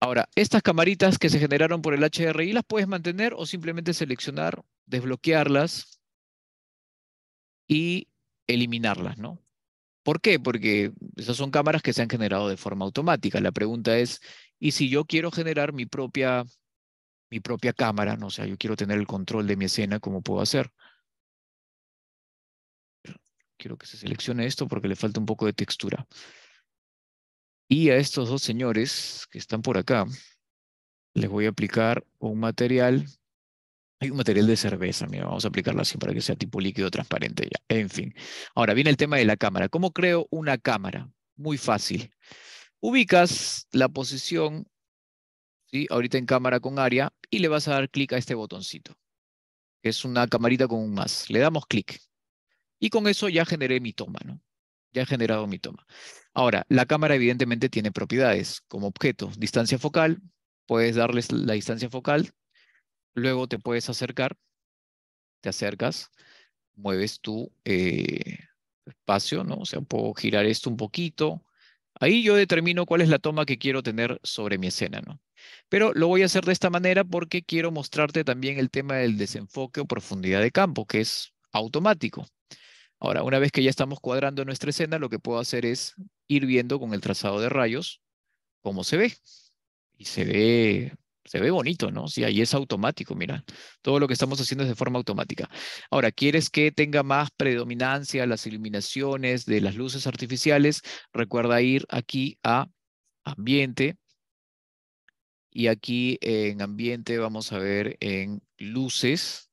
Ahora, estas camaritas que se generaron por el HRI las puedes mantener o simplemente seleccionar, desbloquearlas y eliminarlas, ¿no? ¿Por qué? Porque esas son cámaras que se han generado de forma automática. La pregunta es, ¿y si yo quiero generar mi propia, mi propia cámara? No, o sea, yo quiero tener el control de mi escena, ¿cómo puedo hacer? Quiero que se seleccione esto porque le falta un poco de textura. Y a estos dos señores que están por acá, les voy a aplicar un material. Hay un material de cerveza, mira, vamos a aplicarlo así para que sea tipo líquido transparente. Ya. En fin. Ahora viene el tema de la cámara. ¿Cómo creo una cámara? Muy fácil. Ubicas la posición, ¿sí? ahorita en cámara con área, y le vas a dar clic a este botoncito. Es una camarita con un más. Le damos clic. Y con eso ya generé mi toma, ¿no? ya he generado mi toma. Ahora, la cámara evidentemente tiene propiedades como objeto. distancia focal, puedes darles la distancia focal, luego te puedes acercar, te acercas, mueves tu eh, espacio, ¿no? O sea, puedo girar esto un poquito. Ahí yo determino cuál es la toma que quiero tener sobre mi escena, ¿no? Pero lo voy a hacer de esta manera porque quiero mostrarte también el tema del desenfoque o profundidad de campo, que es automático. Ahora, una vez que ya estamos cuadrando nuestra escena, lo que puedo hacer es ir viendo con el trazado de rayos cómo se ve. Y se ve, se ve bonito, ¿no? Sí, ahí es automático, mira. Todo lo que estamos haciendo es de forma automática. Ahora, ¿quieres que tenga más predominancia las iluminaciones de las luces artificiales? Recuerda ir aquí a ambiente. Y aquí en ambiente vamos a ver en luces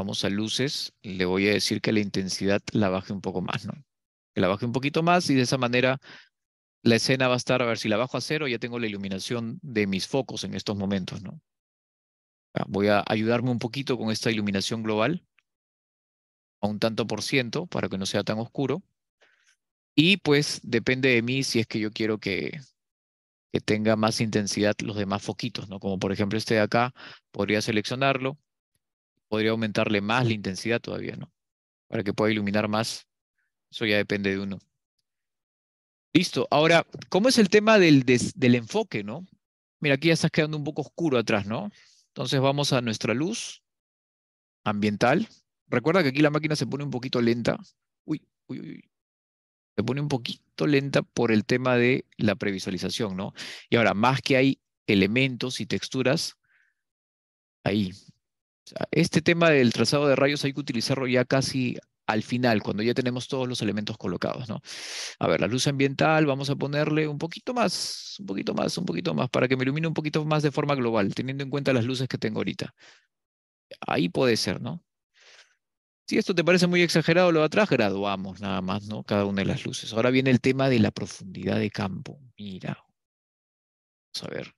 vamos a luces, le voy a decir que la intensidad la baje un poco más, ¿no? Que la baje un poquito más y de esa manera la escena va a estar, a ver, si la bajo a cero, ya tengo la iluminación de mis focos en estos momentos, ¿no? Ah, voy a ayudarme un poquito con esta iluminación global, a un tanto por ciento, para que no sea tan oscuro. Y pues depende de mí si es que yo quiero que, tenga más intensidad los demás foquitos, ¿no? Como por ejemplo este de acá, podría seleccionarlo, podría aumentarle más la intensidad todavía, ¿no? Para que pueda iluminar más. Eso ya depende de uno. Listo. Ahora, ¿cómo es el tema del, del enfoque, no? Mira, aquí ya estás quedando un poco oscuro atrás, ¿no? Entonces vamos a nuestra luz ambiental. Recuerda que aquí la máquina se pone un poquito lenta. Uy, uy, uy. Se pone un poquito lenta por el tema de la previsualización, ¿no? Y ahora, más que hay elementos y texturas, ahí, este tema del trazado de rayos hay que utilizarlo ya casi al final, cuando ya tenemos todos los elementos colocados, ¿no? A ver, la luz ambiental, vamos a ponerle un poquito más, un poquito más, un poquito más, para que me ilumine un poquito más de forma global, teniendo en cuenta las luces que tengo ahorita. Ahí puede ser, ¿no? Si esto te parece muy exagerado, lo de atrás graduamos nada más, ¿no? Cada una de las luces. Ahora viene el tema de la profundidad de campo. Mira. Vamos a ver.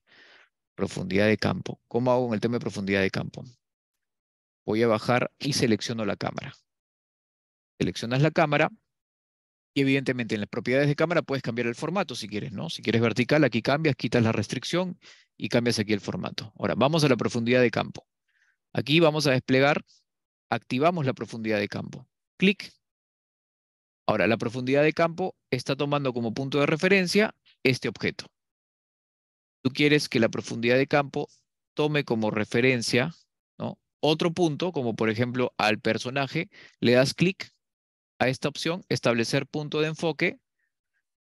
Profundidad de campo. ¿Cómo hago en el tema de profundidad de campo? voy a bajar y selecciono la cámara. Seleccionas la cámara y evidentemente en las propiedades de cámara puedes cambiar el formato si quieres, ¿no? Si quieres vertical, aquí cambias, quitas la restricción y cambias aquí el formato. Ahora, vamos a la profundidad de campo. Aquí vamos a desplegar, activamos la profundidad de campo. Clic. Ahora, la profundidad de campo está tomando como punto de referencia este objeto. Tú quieres que la profundidad de campo tome como referencia otro punto, como por ejemplo al personaje, le das clic a esta opción, establecer punto de enfoque,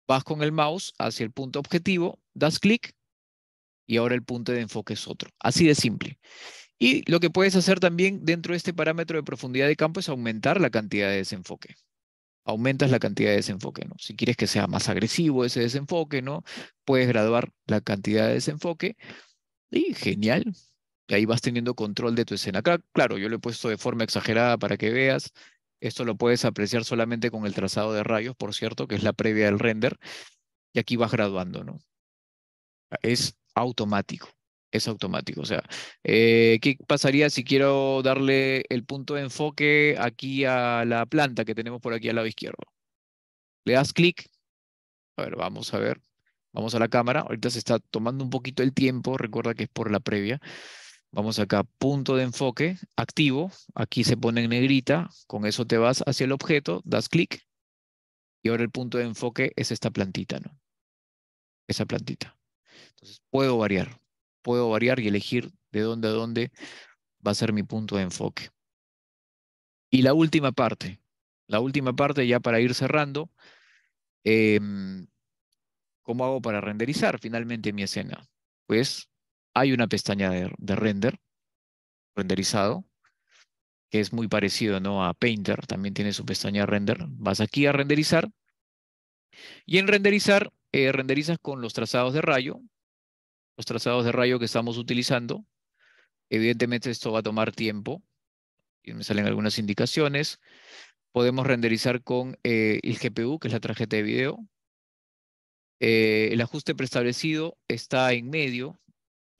vas con el mouse hacia el punto objetivo, das clic y ahora el punto de enfoque es otro. Así de simple. Y lo que puedes hacer también dentro de este parámetro de profundidad de campo es aumentar la cantidad de desenfoque. Aumentas la cantidad de desenfoque, ¿no? Si quieres que sea más agresivo ese desenfoque, ¿no? Puedes graduar la cantidad de desenfoque. Y genial, y ahí vas teniendo control de tu escena. acá Claro, yo lo he puesto de forma exagerada para que veas. Esto lo puedes apreciar solamente con el trazado de rayos, por cierto, que es la previa del render. Y aquí vas graduando, ¿no? Ah, es automático, es automático. O sea, eh, ¿qué pasaría si quiero darle el punto de enfoque aquí a la planta que tenemos por aquí al lado izquierdo? Le das clic. A ver, vamos a ver. Vamos a la cámara. Ahorita se está tomando un poquito el tiempo. Recuerda que es por la previa. Vamos acá, punto de enfoque, activo. Aquí se pone en negrita. Con eso te vas hacia el objeto, das clic. Y ahora el punto de enfoque es esta plantita, ¿no? Esa plantita. Entonces, puedo variar. Puedo variar y elegir de dónde a dónde va a ser mi punto de enfoque. Y la última parte. La última parte, ya para ir cerrando. Em, ¿Cómo hago para renderizar finalmente mi escena? Pues hay una pestaña de, render, renderizado, que es muy parecido ¿no? a Painter, también tiene su pestaña render. Vas aquí a renderizar y en renderizar, eh, renderizas con los trazados de rayo, los trazados de rayo que estamos utilizando. Evidentemente esto va a tomar tiempo, y me salen algunas indicaciones. Podemos renderizar con eh, el GPU, que es la tarjeta de video. Eh, el ajuste preestablecido está en medio,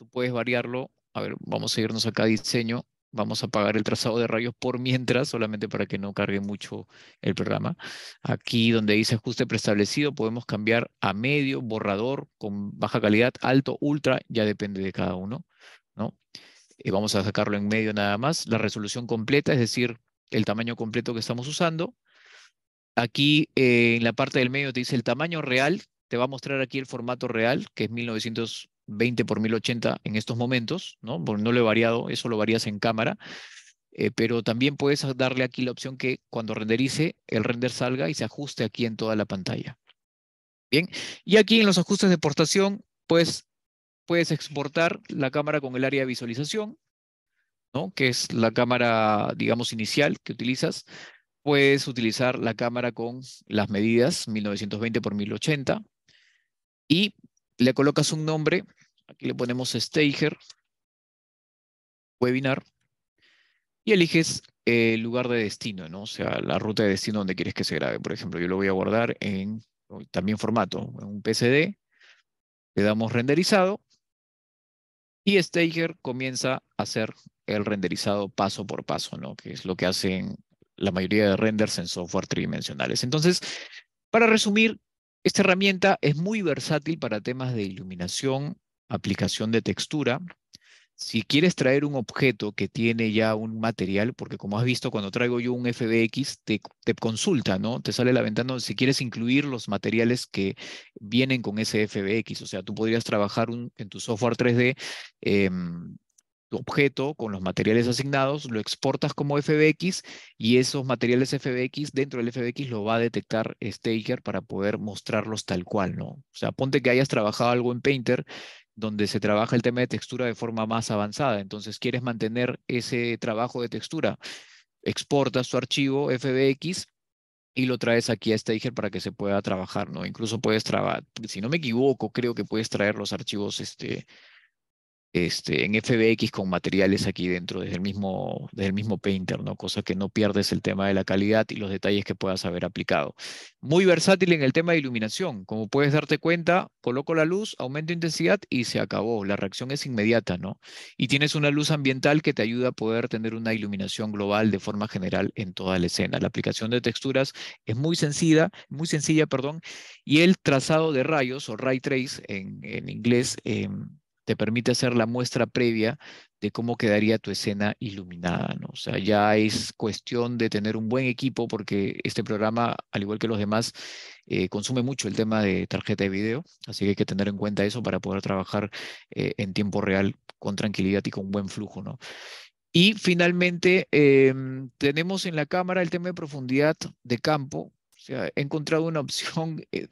puedes variarlo. A ver, vamos a irnos acá a diseño. Vamos a apagar el trazado de rayos por mientras, solamente para que no cargue mucho el programa. Aquí donde dice ajuste preestablecido, podemos cambiar a medio, borrador, con baja calidad, alto, ultra, ya depende de cada uno. ¿no? Y eh, vamos a sacarlo en medio nada más. La resolución completa, es decir, el tamaño completo que estamos usando. Aquí eh, en la parte del medio te dice el tamaño real, te va a mostrar aquí el formato real, que es 1900 20 por 1080 en estos momentos, ¿no? no lo he variado, eso lo varías en cámara. Eh, pero también puedes darle aquí la opción que cuando renderice, el render salga y se ajuste aquí en toda la pantalla. Bien, y aquí en los ajustes de exportación, pues puedes exportar la cámara con el área de visualización, ¿no? que es la cámara, digamos, inicial que utilizas. Puedes utilizar la cámara con las medidas 1920 por 1080 y le colocas un nombre le ponemos Stager, Webinar, y eliges el lugar de destino, ¿no? O sea, la ruta de destino donde quieres que se grabe. Por ejemplo, yo lo voy a guardar en también formato, en un PCD, Le damos renderizado. Y Stager comienza a hacer el renderizado paso por paso, ¿no? Que es lo que hacen la mayoría de renders en software tridimensionales. Entonces, para resumir, esta herramienta es muy versátil para temas de iluminación, aplicación de textura. Si quieres traer un objeto que tiene ya un material, porque como has visto, cuando traigo yo un FBX, te, consulta, ¿no? Te sale la ventana si quieres incluir los materiales que vienen con ese FBX. O sea, tú podrías trabajar un, en tu software 3D em, Tu objeto con los materiales asignados, lo exportas como FBX y esos materiales FBX dentro del FBX lo va a detectar Staker para poder mostrarlos tal cual, ¿no? O sea, ponte que hayas trabajado algo en Painter donde se trabaja el tema de textura de forma más avanzada. Entonces, quieres mantener ese trabajo de textura. Exportas tu archivo FBX y lo traes aquí a Stager para que se pueda trabajar, ¿no? Incluso puedes trabajar, si no me equivoco, creo que puedes traer los archivos este, este, en FBX con materiales aquí dentro, desde el, mismo, desde mismo Painter, ¿no? Cosa que no pierdes el tema de la calidad y los detalles que puedas haber aplicado. Muy versátil en el tema de iluminación. Como puedes darte cuenta, coloco la luz, aumento intensidad y se acabó. La reacción es inmediata, ¿no? Y tienes una luz ambiental que te ayuda a poder tener una iluminación global de forma general en toda la escena. La aplicación de texturas es muy sencilla, muy sencilla, perdón, y el trazado de rayos o ray trace en, en inglés... Em, te permite hacer la muestra previa de cómo quedaría tu escena iluminada, ¿no? O sea, ya es cuestión de tener un buen equipo porque este programa, al igual que los demás, eh, consume mucho el tema de tarjeta de video, así que hay que tener en cuenta eso para poder trabajar eh, en tiempo real con tranquilidad y con buen flujo, ¿no? Y finalmente, em, tenemos en la cámara el tema de profundidad de campo. O sea, he encontrado una opción eh,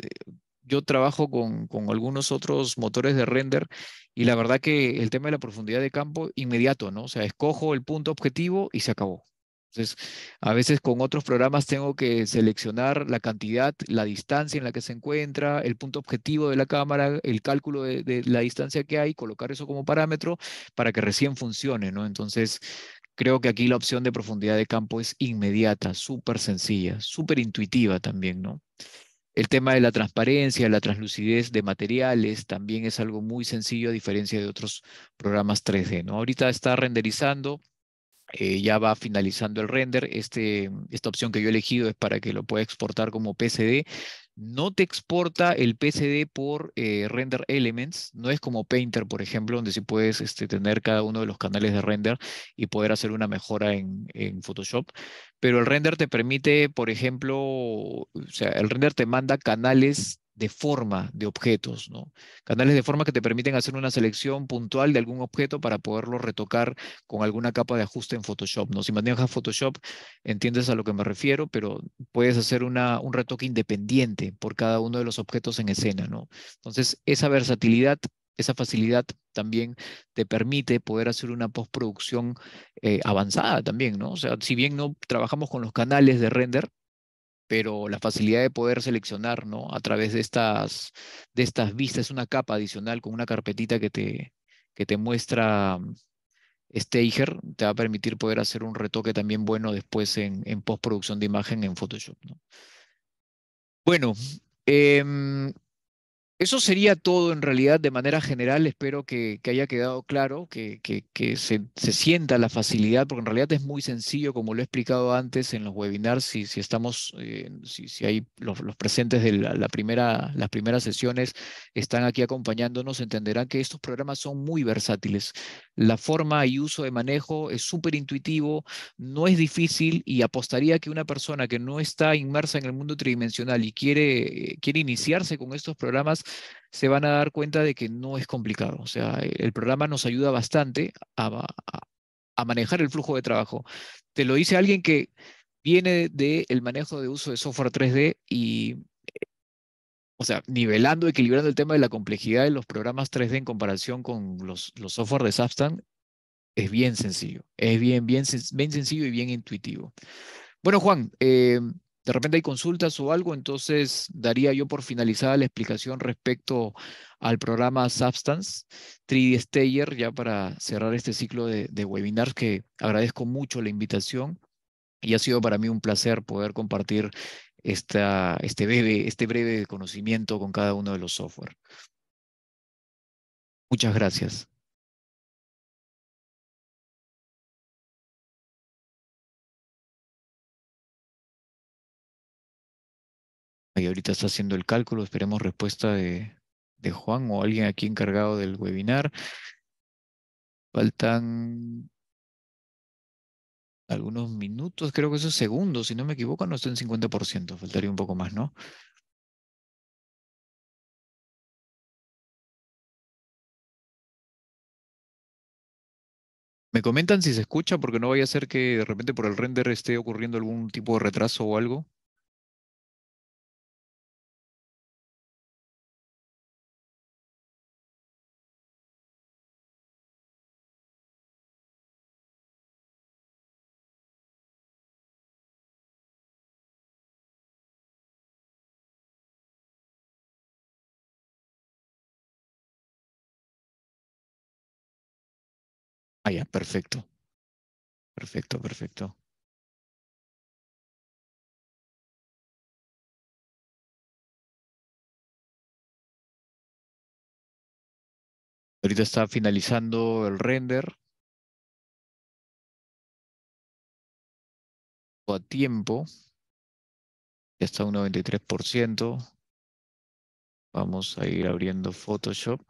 yo trabajo con, algunos otros motores de render y la verdad que el tema de la profundidad de campo, inmediato, ¿no? O sea, escojo el punto objetivo y se acabó. Entonces, a veces con otros programas tengo que seleccionar la cantidad, la distancia en la que se encuentra, el punto objetivo de la cámara, el cálculo de, de la distancia que hay, colocar eso como parámetro para que recién funcione, ¿no? Entonces, creo que aquí la opción de profundidad de campo es inmediata, súper sencilla, súper intuitiva también, ¿no? El tema de la transparencia, la translucidez de materiales también es algo muy sencillo a diferencia de otros programas 3D. ¿no? Ahorita está renderizando, eh, ya va finalizando el render. Este, esta opción que yo he elegido es para que lo pueda exportar como PSD no te exporta el PCD por eh, render elements, no es como Painter, por ejemplo, donde sí puedes este, tener cada uno de los canales de render y poder hacer una mejora en, en, Photoshop, pero el render te permite, por ejemplo, o sea, el render te manda canales de forma de objetos, ¿no? Canales de forma que te permiten hacer una selección puntual de algún objeto para poderlo retocar con alguna capa de ajuste en Photoshop, ¿no? Si manejas Photoshop, entiendes a lo que me refiero, pero puedes hacer una, un retoque independiente por cada uno de los objetos en escena, ¿no? Entonces, esa versatilidad esa facilidad también te permite poder hacer una postproducción eh, avanzada también, ¿no? O sea, si bien no trabajamos con los canales de render, pero la facilidad de poder seleccionar, ¿no? A través de estas, de estas vistas, es una capa adicional con una carpetita que te, que te muestra mm, Stager, te va a permitir poder hacer un retoque también bueno después en, en postproducción de imagen en Photoshop, Bueno, em, eso sería todo en realidad de manera general. Espero que, haya quedado claro, que, se, sienta la facilidad, porque en realidad es muy sencillo, como lo he explicado antes en los webinars, si, si estamos, eh, si, hay los, presentes de la, primera, las primeras sesiones están aquí acompañándonos, entenderán que estos programas son muy versátiles. La forma y uso de manejo es súper intuitivo, no es difícil y apostaría que una persona que no está inmersa en el mundo tridimensional y quiere, quiere iniciarse con estos programas, se van a dar cuenta de que no es complicado. O sea, el programa nos ayuda bastante a, manejar el flujo de trabajo. Te lo dice alguien que viene del manejo de uso de software 3D y, o sea, nivelando, equilibrando el tema de la complejidad de los programas 3D en comparación con los, los software de Substance, es bien sencillo. Es bien, bien, bien sencillo y bien intuitivo. Bueno, Juan, eh, de repente hay consultas o algo, entonces daría yo por finalizada la explicación respecto al programa Substance 3D Stayer, ya para cerrar este ciclo de, de webinars, que agradezco mucho la invitación y ha sido para mí un placer poder compartir esta, este, breve, este breve conocimiento con cada uno de los software. Muchas gracias. ahorita está haciendo el cálculo, esperemos respuesta de, Juan o alguien aquí encargado del webinar. Faltan algunos minutos, creo que esos segundos, si no me equivoco, no estoy en 50%, faltaría un poco más, ¿no? Me comentan si se escucha, porque no vaya a ser que de repente por el render esté ocurriendo algún tipo de retraso o algo. ya, perfecto. Perfecto, perfecto. Ahorita está finalizando el render. A tiempo. Ya está un 93%. Vamos a ir abriendo Photoshop.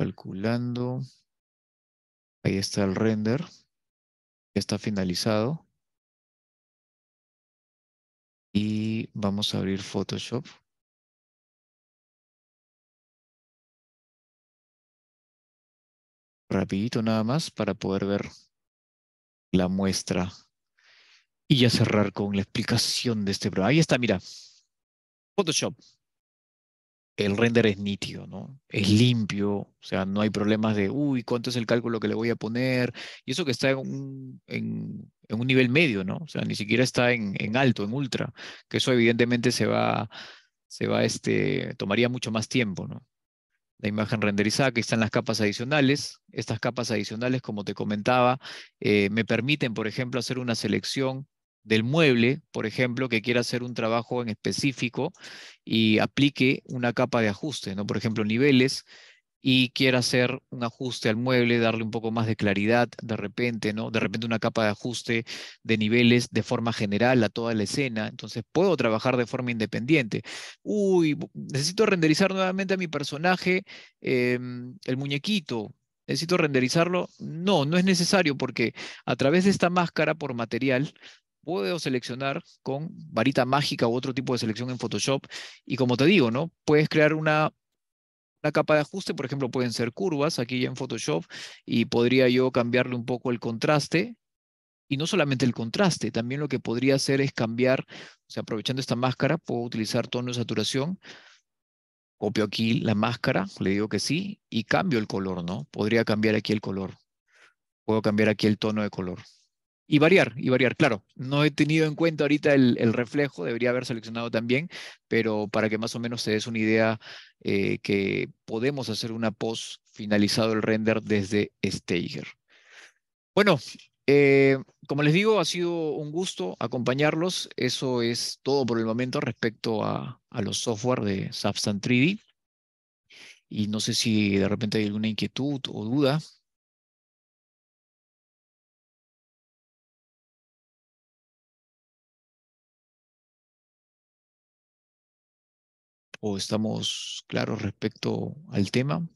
Calculando. Ahí está el render. Está finalizado. Y vamos a abrir Photoshop. Rapidito nada más para poder ver la muestra. Y ya cerrar con la explicación de este programa. Ahí está, mira. Photoshop el render es nítido, ¿no? Es limpio, o sea, no hay problemas de, uy, ¿cuánto es el cálculo que le voy a poner? Y eso que está en un, nivel medio, ¿no? O sea, ni siquiera está en, alto, en ultra, que eso evidentemente se va, se va, este, tomaría mucho más tiempo, ¿no? La imagen renderizada, que están las capas adicionales. Estas capas adicionales, como te comentaba, eh, me permiten, por ejemplo, hacer una selección del mueble, por ejemplo, que quiera hacer un trabajo en específico y aplique una capa de ajuste, ¿no? Por ejemplo, niveles y quiera hacer un ajuste al mueble, darle un poco más de claridad de repente, ¿no? De repente una capa de ajuste de niveles de forma general a toda la escena, entonces puedo trabajar de forma independiente. Uy, necesito renderizar nuevamente a mi personaje, em, el muñequito, necesito renderizarlo. No, no es necesario porque a través de esta máscara por material puedo seleccionar con varita mágica u otro tipo de selección en Photoshop. Y como te digo, ¿no? Puedes crear una, capa de ajuste, por ejemplo, pueden ser curvas aquí en Photoshop y podría yo cambiarle un poco el contraste. Y no solamente el contraste, también lo que podría hacer es cambiar, o sea, aprovechando esta máscara, puedo utilizar tono de saturación, copio aquí la máscara, le digo que sí, y cambio el color, ¿no? Podría cambiar aquí el color. Puedo cambiar aquí el tono de color. Y variar, y variar, claro. No he tenido en cuenta ahorita el, reflejo, debería haber seleccionado también, pero para que más o menos te des una idea eh, que podemos hacer una post finalizado el render desde Stager. Bueno, eh, como les digo, ha sido un gusto acompañarlos. Eso es todo por el momento respecto a, a los software de Substance 3D. Y no sé si de repente hay alguna inquietud o duda. o estamos claros respecto al tema?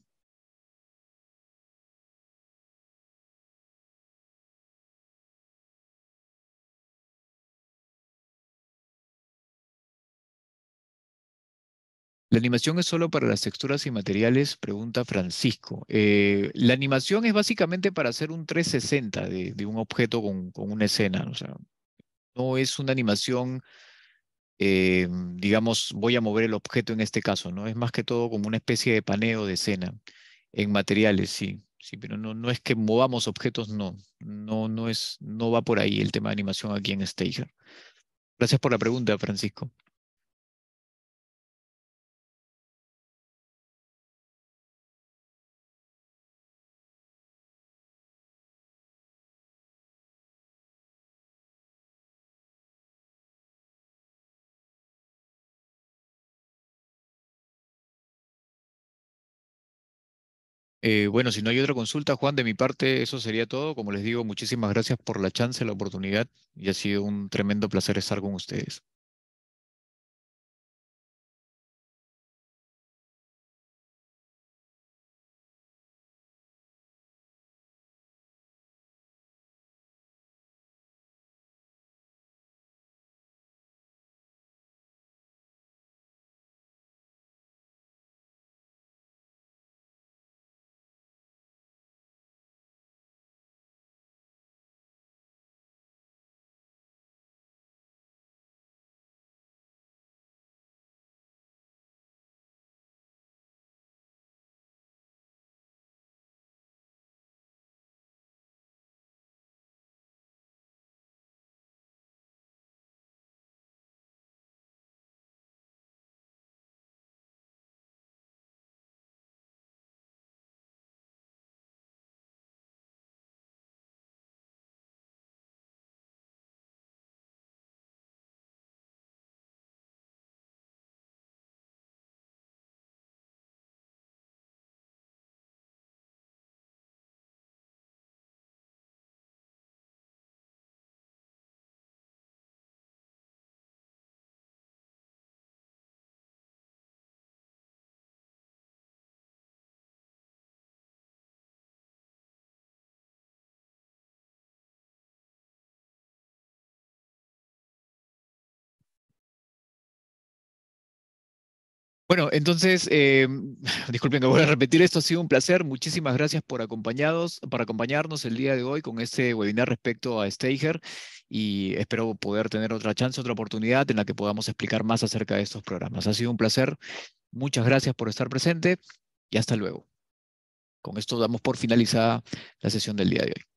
¿La animación es solo para las texturas y materiales? Pregunta Francisco. Eh, la animación es básicamente para hacer un 360 de, de un objeto con, con una escena. no es una animación eh, digamos, voy a mover el objeto en este caso, ¿no? Es más que todo como una especie de paneo de escena en materiales, sí, sí, pero no, no es que movamos objetos, no, no, no, es, no va por ahí el tema de animación aquí en Stager. Gracias por la pregunta, Francisco. Eh, bueno, si no hay otra consulta, Juan, de mi parte, eso sería todo. Como les digo, muchísimas gracias por la chance, la oportunidad y ha sido un tremendo placer estar con ustedes. Bueno, entonces, eh, disculpen que voy a repetir esto, ha sido un placer. Muchísimas gracias por, acompañados, por acompañarnos el día de hoy con este webinar respecto a Steiger y espero poder tener otra chance, otra oportunidad en la que podamos explicar más acerca de estos programas. Ha sido un placer. Muchas gracias por estar presente y hasta luego. Con esto damos por finalizada la sesión del día de hoy.